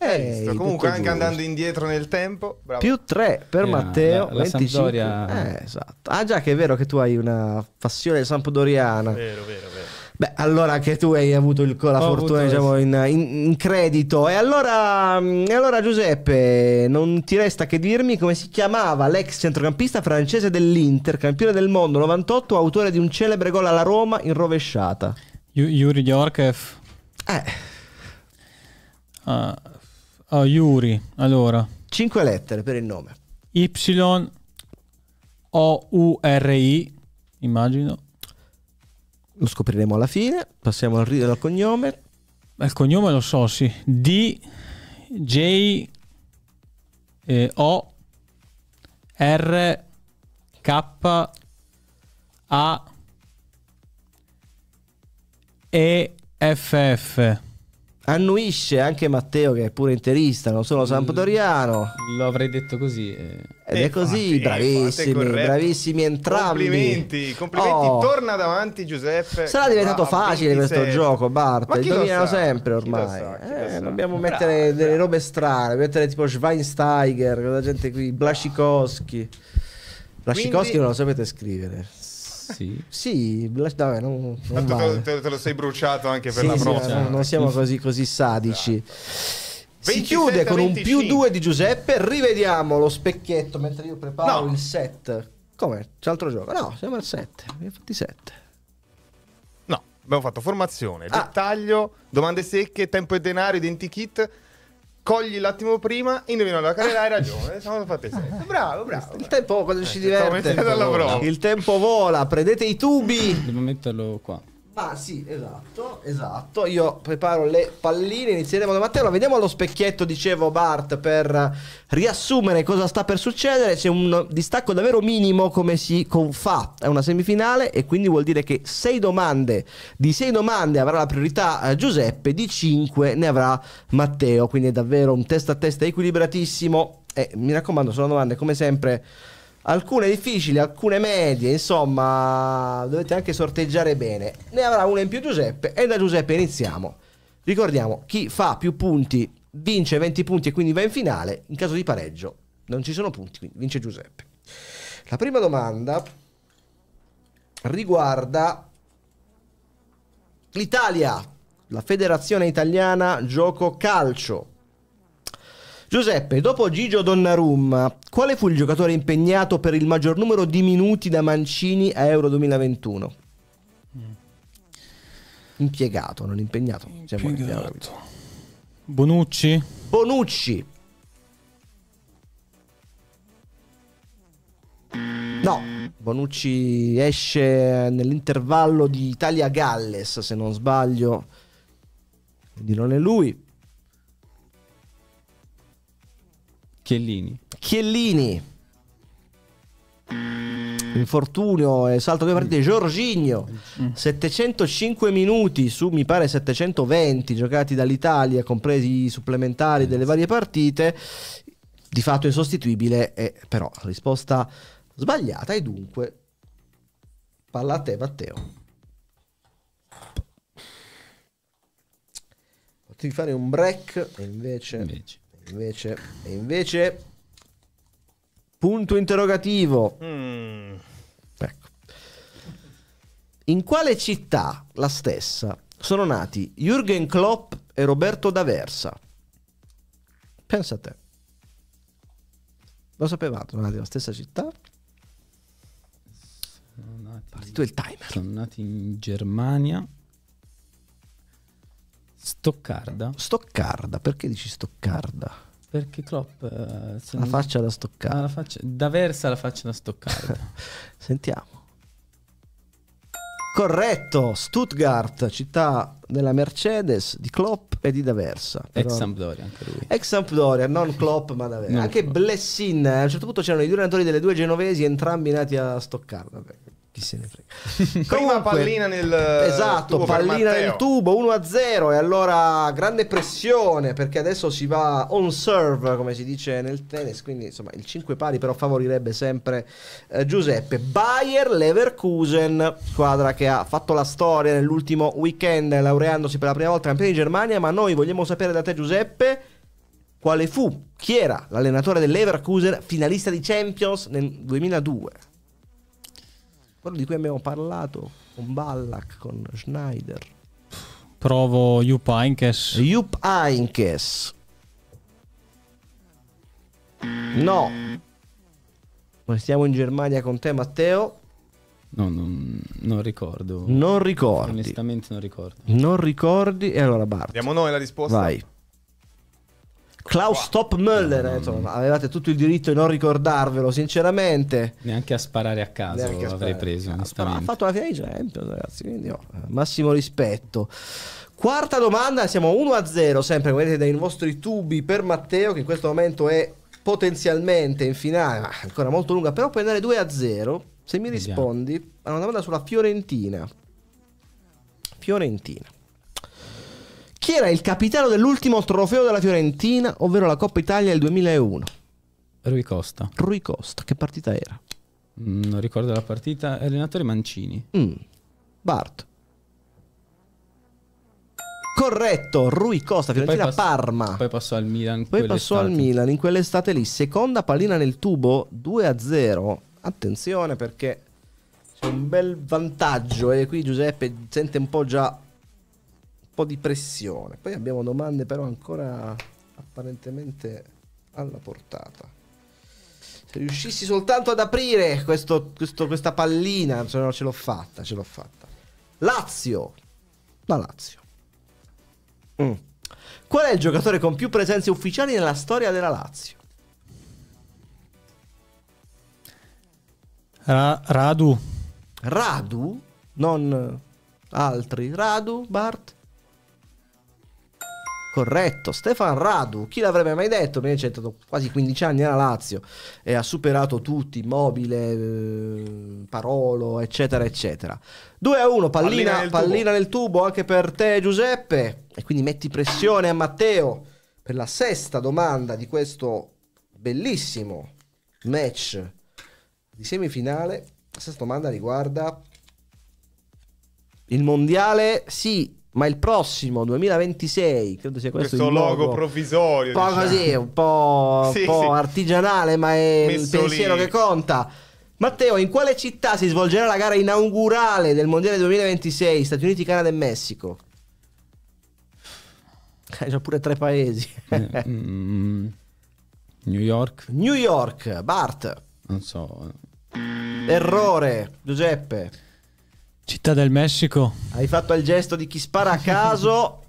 Speaker 2: Eh, comunque anche andando indietro nel tempo bravo. più 3 per yeah, Matteo la, la 25 Sampdoria... eh,
Speaker 1: esatto ah già che è vero che tu hai una passione sampdoriana vero vero vero Beh, allora che tu hai avuto il, la Ho fortuna, diciamo, in, in, in, credito. E allora, mm, allora, Giuseppe, non ti resta che dirmi come si chiamava l'ex centrocampista francese dell'Inter, campione del mondo 98, autore di un celebre gol alla Roma in
Speaker 3: rovesciata. Yuri Diorkev. Eh. Uh, Oh, Yuri, allora. Cinque lettere per il nome. Y O U R I, immagino. Lo scopriremo alla fine. Passiamo al, ri- al cognome. Il cognome lo so, sì. D J eh, O R K A E F F. Annuisce anche Matteo,
Speaker 1: che è pure interista, non solo sampdoriano. Mm, lo avrei detto così. Eh. Ed è eh, così, eh, bravissimi, bravissimi entrambi. Complimenti,
Speaker 2: complimenti. Oh. Torna davanti Giuseppe.
Speaker 1: Sarà diventato facile 27. questo gioco, Bart. Ma chi dominano sempre ormai. Chi sa, chi eh, dobbiamo brava, mettere brava. delle robe strane, mettere tipo Schweinsteiger, quella gente qui, Blasikowski. Blasikowski Quindi... non lo sapete scrivere. Sì, sì vabbè, non, non
Speaker 2: te, te, lo sei bruciato anche per sì, la prossima. Sì, non, non siamo
Speaker 1: così, così sadici. Si chiude con 25. un più 2 di Giuseppe. Rivediamo lo specchietto mentre io preparo no. il set. Come? C'è altro gioco? No, siamo al 7. Abbiamo fatto 7.
Speaker 2: No, abbiamo fatto formazione, ah. dettaglio, domande secche, tempo e denaro, identikit cogli l'attimo prima, indovina la carriera, hai ragione. Siamo fatti sempre. Bravo, bravo. Il tempo quando ci eh, diverte.
Speaker 4: Il tempo vola, prendete i tubi. Devo metterlo qua.
Speaker 1: Ah sì, esatto, esatto. Io preparo le palline, inizieremo da Matteo. Vediamo allo specchietto, dicevo Bart, per riassumere cosa sta per succedere. C'è un distacco davvero minimo come si fa. È una semifinale e quindi vuol dire che 6 domande, di 6 domande avrà la priorità eh, Giuseppe, di 5 ne avrà Matteo. Quindi è davvero un testa a testa equilibratissimo. E mi raccomando, sono domande come sempre alcune difficili, alcune medie, insomma, dovete anche sorteggiare bene. Ne avrà una in più Giuseppe e da Giuseppe iniziamo. Ricordiamo, chi fa più punti vince 20 punti e quindi va in finale, in caso di pareggio non ci sono punti, quindi vince Giuseppe. La prima domanda riguarda l'Italia, la Federazione Italiana Gioco Calcio Giuseppe, dopo Gigio Donnarumma, quale fu il giocatore impegnato per il maggior numero di minuti da Mancini a Euro 2021? Mm. Impiegato, non impegnato. impiegato. Bonucci? Bonucci. No, Bonucci esce nell'intervallo di Italia-Galles, se non sbaglio. Quindi non è lui. Chiellini. Chiellini. Infortunio e salto due partite. Giorgigno, 705 minuti su mi pare 720 giocati dall'Italia, compresi i supplementari delle varie partite. Di fatto insostituibile, e, però risposta sbagliata. E dunque, palla a te, Matteo. Potevi fare un break e invece... invece invece, e invece... Punto interrogativo.
Speaker 2: Mm. Ecco.
Speaker 1: In quale città, la stessa, sono nati Jürgen Klopp e Roberto D'Aversa? Pensa a te. Lo sapevate, sono nati nella stessa città?
Speaker 4: Sono nati, Partito il timer. Sono nati in Germania. Stoccarda? Stoccarda,
Speaker 1: perché dici Stoccarda?
Speaker 4: Perché Klopp... Eh, la faccia da Stoccarda. Ah, la faccia... Da Versa la faccia
Speaker 1: da Stoccarda. Sentiamo. Corretto, Stuttgart, città della Mercedes, di Klopp e di Daversa. Però... Ex Sampdoria anche lui. Ex Sampdoria, non Klopp ma Daversa. anche Blessin, eh, a un certo punto c'erano i due allenatori delle due genovesi entrambi nati a Stoccarda. Beh chi se ne frega. Prima Comunque, pallina nel
Speaker 2: Esatto, pallina nel
Speaker 1: tubo 1-0 e allora grande pressione perché adesso si va on serve come si dice nel tennis, quindi insomma il 5 pari però favorirebbe sempre eh, Giuseppe Bayer Leverkusen, squadra che ha fatto la storia nell'ultimo weekend laureandosi per la prima volta campione di Germania, ma noi vogliamo sapere da te Giuseppe quale fu, chi era l'allenatore dell'Everkusen finalista di Champions nel 2002? quello di cui abbiamo parlato con Ballack, con
Speaker 3: Schneider. Provo Jupp Heinkes. Jupp Heinkes. No. Restiamo
Speaker 1: in Germania con te Matteo.
Speaker 4: No, non, non ricordo. Non ricordo. Onestamente non ricordo.
Speaker 1: Non ricordi e allora Bart. Diamo noi la risposta. Vai. Klaus Stop Müller, eh, mm. avevate tutto il diritto di non ricordarvelo, sinceramente.
Speaker 4: Neanche a sparare a caso Neanche a sparare. preso. Ha, ha fatto
Speaker 1: una fine di Champions, ragazzi, quindi oh, eh, massimo rispetto. Quarta domanda, siamo 1-0 sempre, come vedete dai vostri tubi per Matteo, che in questo momento è potenzialmente in finale, ma ancora molto lunga, però puoi andare 2-0 se mi rispondi a una domanda sulla Fiorentina. Fiorentina. Chi era il capitano dell'ultimo trofeo della Fiorentina, ovvero la Coppa Italia del 2001? Rui Costa. Rui Costa, che partita era?
Speaker 4: Mm, non ricordo la partita, allenatore Mancini. Mm.
Speaker 1: Bart. Corretto, Rui Costa, Fiorentina poi pass- Parma. Poi passò al Milan. Poi passò al Milan in quell'estate lì, seconda pallina nel tubo 2-0. Attenzione perché c'è un bel vantaggio e qui Giuseppe sente un po' già po' di pressione. Poi abbiamo domande però ancora apparentemente alla portata. Se riuscissi soltanto ad aprire questo, questo, questa pallina, cioè no, ce l'ho fatta, ce l'ho fatta. Lazio. La Lazio. Mm. Qual è il giocatore con più presenze ufficiali nella storia della Lazio? Ra- Radu. Radu? Non altri. Radu, Bart? Corretto, Stefan Radu, chi l'avrebbe mai detto? Invece è stato quasi 15 anni alla Lazio e ha superato tutti, Immobile, eh, Parolo, eccetera, eccetera. 2 a 1, pallina, pallina, nel, pallina tubo. nel tubo anche per te Giuseppe. E quindi metti pressione a Matteo per la sesta domanda di questo bellissimo match di semifinale. La sesta domanda riguarda il mondiale, sì, ma il prossimo 2026, credo sia questo, questo logo, logo,
Speaker 2: provvisorio, un po' diciamo. così, un po', sì, un po sì.
Speaker 1: artigianale, ma è Messo il pensiero lì. che conta. Matteo, in quale città si svolgerà la gara inaugurale del Mondiale 2026, Stati Uniti, Canada e Messico? Hai già pure tre paesi. Eh, mm, New York. New York, Bart. Non so. Errore, Giuseppe. Città
Speaker 3: del Messico.
Speaker 1: Hai fatto il gesto di chi spara a caso.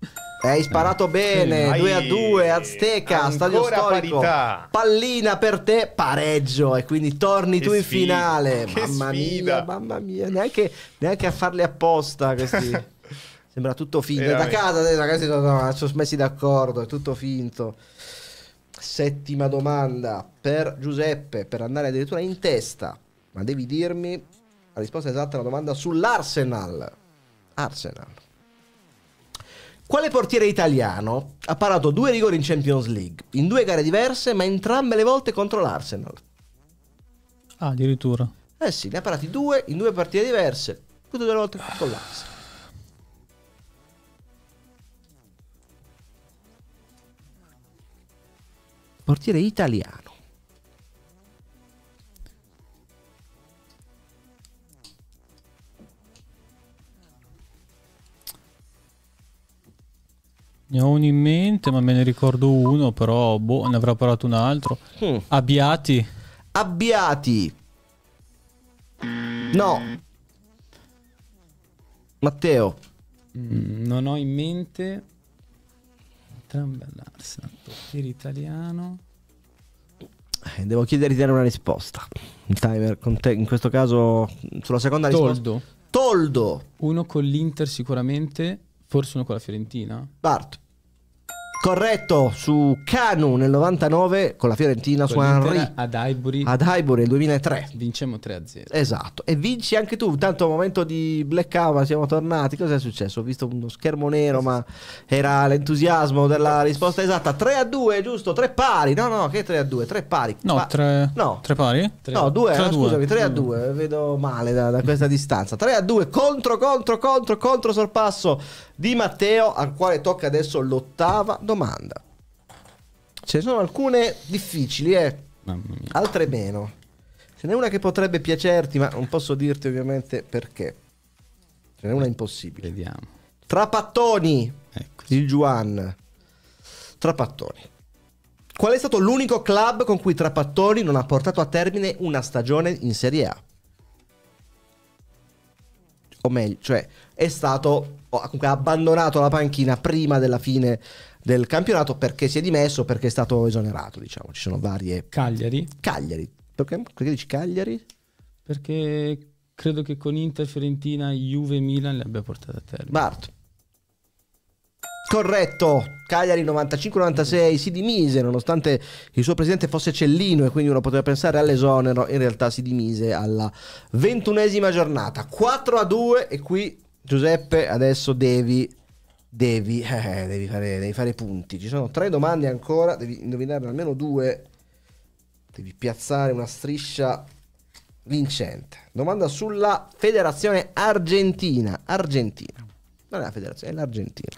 Speaker 1: Hai sparato bene, 2 a 2, Azteca, stadio storico. Parità. Pallina per te, pareggio e quindi torni che tu in sfida. finale. Che mamma sfida. mia, mamma mia, neanche, neanche a farle apposta questi. Sembra tutto finto. È da casa, eh, ragazzi, sono, no, sono messi d'accordo, è tutto finto. Settima domanda per Giuseppe, per andare addirittura in testa. Ma devi dirmi la risposta esatta alla domanda sull'Arsenal. Arsenal. Quale portiere italiano ha parato due rigori in Champions League, in due gare diverse, ma entrambe le volte contro l'Arsenal?
Speaker 3: Ah, addirittura.
Speaker 1: Eh sì, ne ha parati due in due partite diverse, tutte due volte con l'Arsenal. Portiere italiano.
Speaker 3: Ne ho uno in mente, ma me ne ricordo uno, però boh, ne avrà parlato un altro. Mm. Abbiati. Abbiati. No.
Speaker 4: Matteo. Mm, non ho in mente...
Speaker 1: Trambellarsi,
Speaker 4: portiere italiano.
Speaker 1: Eh, devo dare una risposta. Il timer con te, in questo caso, sulla seconda Toldo. risposta.
Speaker 4: Toldo. Uno con l'Inter sicuramente. Forse uno con la Fiorentina?
Speaker 1: Bart. Corretto, su Canu nel 99 con la Fiorentina, con su Henry. Ad Highbury. Ad Highbury nel 2003. Vincemmo 3-0. Esatto, e vinci anche tu. Tanto momento di blackout, siamo tornati. Cos'è successo? Ho visto uno schermo nero, ma era l'entusiasmo della risposta esatta. 3-2, giusto? 3 pari. No, no, che 3-2? 3 pari. No,
Speaker 3: pa- 3 no. pari? 3 no, 2,
Speaker 1: eh, scusami, 3-2. Mm. Vedo male da, da questa distanza. 3-2, contro, contro, contro, contro sorpasso di Matteo, al quale tocca adesso l'ottava domanda. Ce ne sono alcune difficili, eh. Altre meno. Ce n'è una che potrebbe piacerti, ma non posso dirti ovviamente perché. Ce n'è una impossibile. Vediamo. Trapattoni. Ecco. Il Juan. Trapattoni. Qual è stato l'unico club con cui Trapattoni non ha portato a termine una stagione in Serie A? o meglio, cioè è stato comunque ha abbandonato la panchina prima della fine del campionato perché si è dimesso, perché è stato esonerato, diciamo. Ci sono varie Cagliari. Cagliari. Perché, perché dici Cagliari?
Speaker 4: Perché credo che con Inter, Fiorentina, Juve e Milan le abbia portate
Speaker 1: a termine. Bart, Corretto, Cagliari 95-96 si dimise nonostante il suo presidente fosse Cellino e quindi uno poteva pensare all'esonero, in realtà si dimise alla ventunesima giornata, 4 a 2 e qui Giuseppe adesso devi, devi, eh, devi, fare, devi fare punti, ci sono tre domande ancora, devi indovinarne almeno due, devi piazzare una striscia vincente. Domanda sulla federazione argentina, argentina, non è la federazione, è l'Argentina.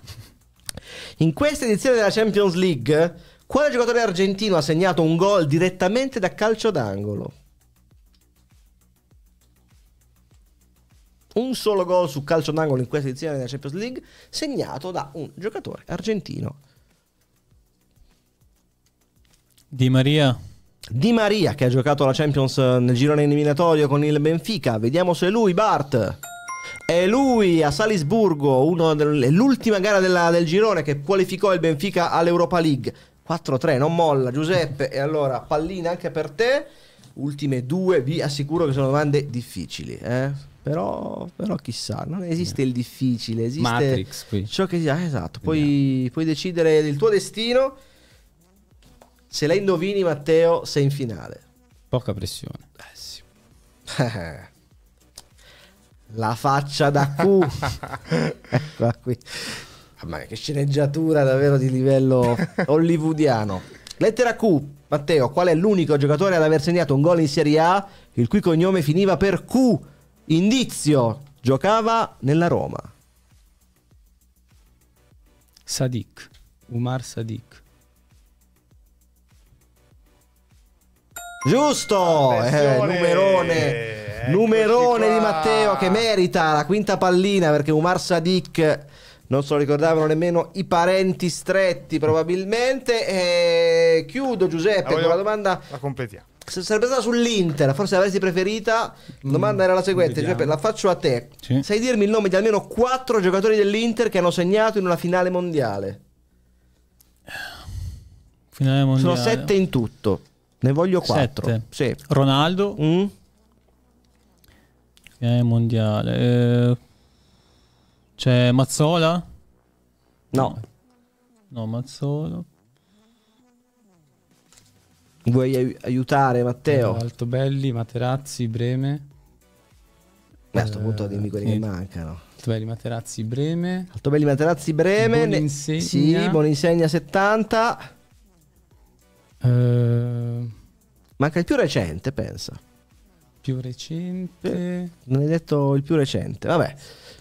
Speaker 1: In questa edizione della Champions League, quale giocatore argentino ha segnato un gol direttamente da calcio d'angolo? Un solo gol su calcio d'angolo in questa edizione della Champions League segnato da un giocatore argentino. Di Maria. Di Maria che ha giocato la Champions nel girone eliminatorio con il Benfica. Vediamo se è lui, Bart. E lui a Salisburgo, l'ultima gara della, del girone che qualificò il Benfica all'Europa League. 4-3, non molla Giuseppe. E allora pallina anche per te. Ultime due, vi assicuro che sono domande difficili. Eh? Però, però, chissà, non esiste il difficile, esiste Matrix, qui. ciò che sia. Ah, esatto, puoi, puoi decidere il tuo destino. Se la indovini, Matteo, sei in finale. Poca pressione. Eh sì. Eh, la faccia da Q. Eccola qui. Mamma mia, che sceneggiatura davvero di livello hollywoodiano. Lettera Q. Matteo, qual è l'unico giocatore ad aver segnato un gol in Serie A il cui cognome finiva per Q? Indizio, giocava nella Roma. Sadik, Umar Sadik. Giusto, eh, numerone Numerone qua. di Matteo che merita la quinta pallina perché Umar Sadik non se lo ricordavano nemmeno i parenti stretti probabilmente. E chiudo Giuseppe con la domanda. La completiamo. Se sarebbe stata sull'Inter, forse l'avresti preferita. La domanda era la seguente: Giuseppe, la faccio a te. Sì. Sai dirmi il nome di almeno quattro giocatori dell'Inter che hanno segnato in una finale mondiale?
Speaker 3: Finale mondiale. Sono sette in tutto. Ne voglio quattro. Sì. Ronaldo. Mm? è eh, mondiale. Eh, c'è Mazzola? No. No, Mazzola.
Speaker 1: Vuoi aiutare Matteo? Eh,
Speaker 3: Altobelli,
Speaker 4: Materazzi, Breme.
Speaker 1: Beh, a questo punto eh, dimmi quelli sì. che mancano.
Speaker 4: Altobelli, Materazzi,
Speaker 1: Breme. Altobelli, Materazzi, Breme. Boninsegna. Sì, Boninsegna 70. Uh... Manca il più recente, pensa più recente. non hai detto il più recente. Vabbè.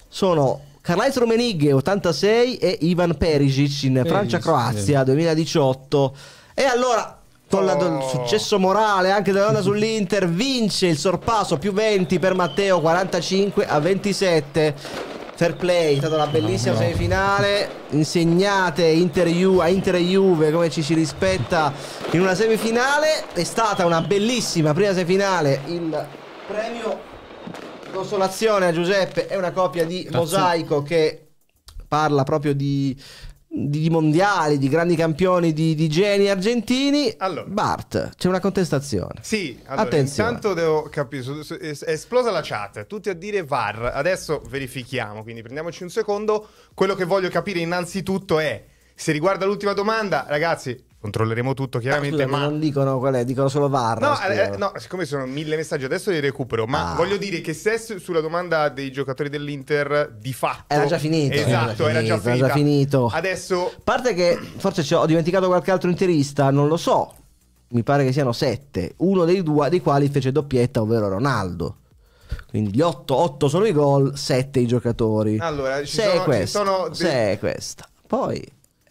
Speaker 1: Sono Carlais Romenighe 86 e Ivan Perisic in Francia-Croazia 2018. E allora con il oh. successo morale anche della donna sull'Inter vince il sorpasso più 20 per Matteo 45 a 27 Fair play, è stata una bellissima no, ah, no. semifinale. Insegnate Inter a Inter Juve come ci si rispetta in una semifinale. È stata una bellissima prima semifinale. Il premio consolazione a Giuseppe è una copia di Mosaico che parla proprio di di, mondiali, di grandi campioni, di, di
Speaker 2: geni argentini. Allora. Bart, c'è una contestazione. Sì, allora, attenzione. Intanto devo capire, è esplosa la chat, tutti a dire VAR. Adesso verifichiamo, quindi prendiamoci un secondo. Quello che voglio capire innanzitutto è, se riguarda l'ultima domanda, ragazzi,
Speaker 1: Controlleremo tutto chiaramente. Ah, ma... non dicono qual è, dicono solo VAR. No, eh, no,
Speaker 2: siccome sono mille messaggi, adesso li recupero. Ma ah. voglio dire che se sulla domanda dei giocatori dell'Inter, di fatto. Era già finito. Esatto, era già, finito, era già, era già finito. Adesso. A parte che
Speaker 1: forse ho dimenticato qualche altro interista, non lo so. Mi pare che siano sette. Uno dei due, dei quali fece doppietta, ovvero Ronaldo. Quindi gli 8, 8 sono i gol, 7 i giocatori. Allora, ci 6 sono, questa, ci sono... 6 questa. Poi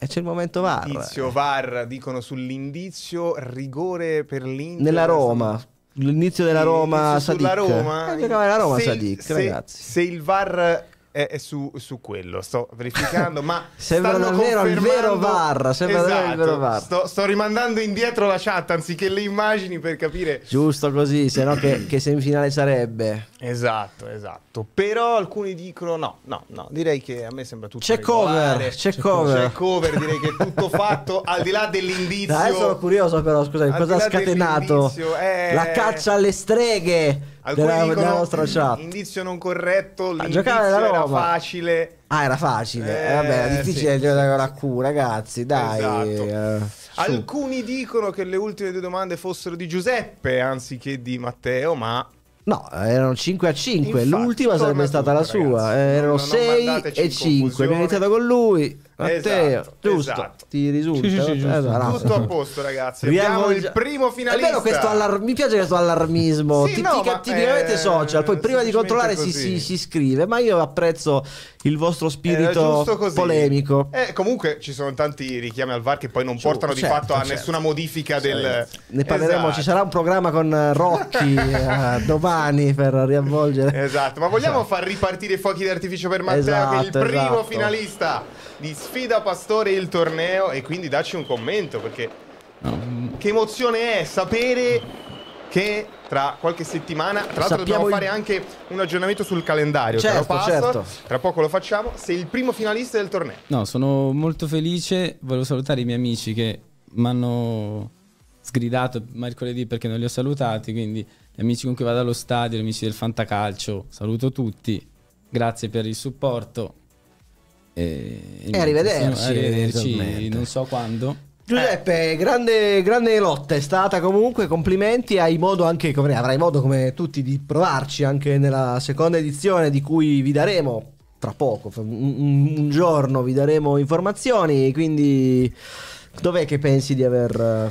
Speaker 1: e c'è il momento VAR. Indizio,
Speaker 2: VAR, dicono sull'indizio, rigore per l'Inter. Nella Roma,
Speaker 1: L'inizio della Roma, L'inizio Sadik. Roma, eh, giocava Roma, se, Sadik, se, ragazzi.
Speaker 2: Se il VAR è, è su, su, quello, sto verificando, ma sembra davvero il vero VAR, sembra esatto, davvero il vero esatto, VAR. Sto, sto, rimandando indietro la chat anziché le immagini per capire.
Speaker 1: Giusto così, se no che, che semifinale sarebbe.
Speaker 2: Esatto, esatto. Però alcuni dicono no, no, no, direi che a me sembra tutto C'è regolare. cover, c'è cover. C'è cover, direi che è tutto fatto al di là
Speaker 1: dell'indizio. Dai, sono curioso però, scusami, cosa ha scatenato? Eh... La caccia alle streghe. Alcuni della, dicono, della nostra mm,
Speaker 2: Indizio non corretto, l'indizio era facile.
Speaker 1: Ah, era facile. Eh, eh vabbè, era difficile sì, giocare con la Q, ragazzi, dai. Esatto. Eh,
Speaker 2: Alcuni dicono che le ultime due domande fossero di Giuseppe anziché di Matteo, ma
Speaker 1: No, erano 5 a 5, Infatti, l'ultima sarebbe stata tu, la ragazzi. sua, erano no, no, 6 e 5, abbiamo iniziato con lui. Matteo, esatto, giusto, esatto. ti risulta? Sì, sì, sì, esatto. Tutto a esatto.
Speaker 2: posto, ragazzi. Abbiamo il primo finalista. Allar...
Speaker 1: mi piace questo allarmismo sì, tipica, no, tipicamente eh, social. Poi prima di controllare si, si, si, scrive, ma io apprezzo il vostro eh, spirito polemico.
Speaker 2: Eh, comunque ci sono tanti richiami al VAR che poi non portano certo, di fatto certo. a nessuna modifica certo. del... Ne parleremo, esatto. ci sarà
Speaker 1: un programma con Rocchi eh, domani per riavvolgere. Esatto, ma vogliamo
Speaker 2: far ripartire i fuochi d'artificio per Matteo, che è il esatto, primo esatto. finalista di sfida Pastore il torneo e quindi dacci un commento perché no. che emozione è sapere che tra qualche settimana, tra l'altro dobbiamo il... fare anche un aggiornamento sul calendario, certo, passo, certo. tra poco lo facciamo, sei il primo finalista del torneo.
Speaker 4: No, sono molto felice, volevo salutare i miei amici che mi hanno sgridato mercoledì perché non li ho salutati, quindi gli amici con cui vado allo stadio, gli amici del Fantacalcio, saluto tutti, grazie per il supporto e, e arrivederci. Arrivederci, non so quando.
Speaker 1: Giuseppe, grande, grande, lotta è stata comunque, complimenti, hai modo anche, come, avrai modo come tutti di provarci anche nella seconda edizione di cui vi daremo tra poco, un, un giorno vi daremo informazioni, quindi dov'è che pensi di aver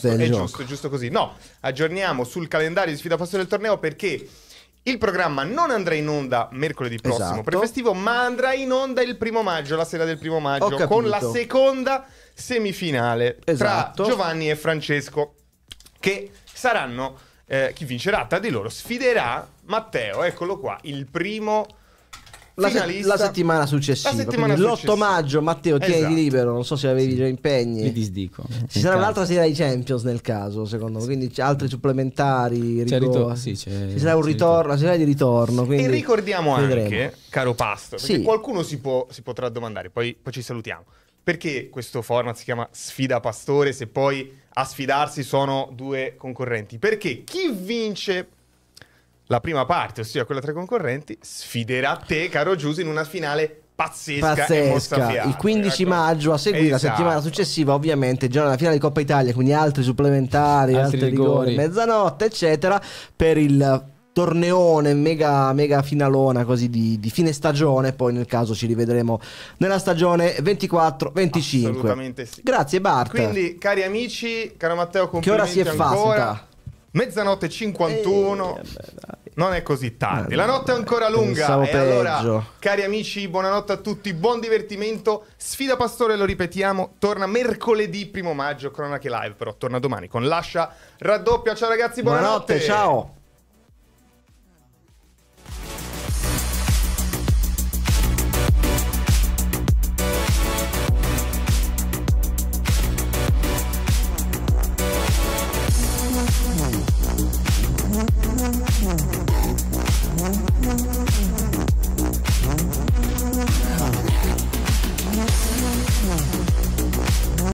Speaker 1: parte del è gioco. giusto,
Speaker 2: giusto così. No, aggiorniamo sul calendario di sfida posto del torneo perché il programma non andrà in onda mercoledì prossimo esatto. prefestivo, ma andrà in onda il primo maggio, la sera del primo maggio, con la seconda semifinale esatto. tra Giovanni e Francesco, che saranno eh, chi vincerà tra di loro sfiderà Matteo, eccolo qua, il primo la, se- la
Speaker 1: settimana successiva. l'8 maggio, Matteo, tieni esatto. libero. Non so se avevi già impegni. Mi disdico. Ci sarà caso. un'altra serie di Champions nel caso, secondo me. Quindi altri supplementari. C'è ritor- sì,
Speaker 2: c'è, ci sarà
Speaker 1: un ritorno, una serie di ritorno. E ricordiamo vedremo. anche,
Speaker 2: caro Pasto, perché sì. qualcuno si, può, si, potrà domandare, poi, poi ci salutiamo. Perché questo format si chiama Sfida Pastore se poi a sfidarsi sono due concorrenti? Perché chi vince la prima parte, ossia quella tra i concorrenti, sfiderà te, caro Giusy, in una finale pazzesca, pazzesca. il 15 ecco.
Speaker 1: maggio a seguire esatto. la settimana successiva ovviamente già la finale di Coppa Italia quindi altri supplementari altri, altri rigori. rigori mezzanotte eccetera per il torneone mega, mega finalona così di, di, fine stagione poi nel caso ci rivedremo nella stagione 24-25 assolutamente sì grazie Bart quindi
Speaker 2: cari amici caro Matteo complimenti che ora si è ancora. Facita? mezzanotte 51 Ehi, non è così tardi. Eh, La notte è ancora eh, lunga. E allora, cari amici, buonanotte a tutti, buon divertimento. Sfida Pastore, lo ripetiamo, torna mercoledì primo maggio, Cronache Live, però torna domani con Lascia Raddoppia. Ciao ragazzi, buonanotte. buonanotte ciao.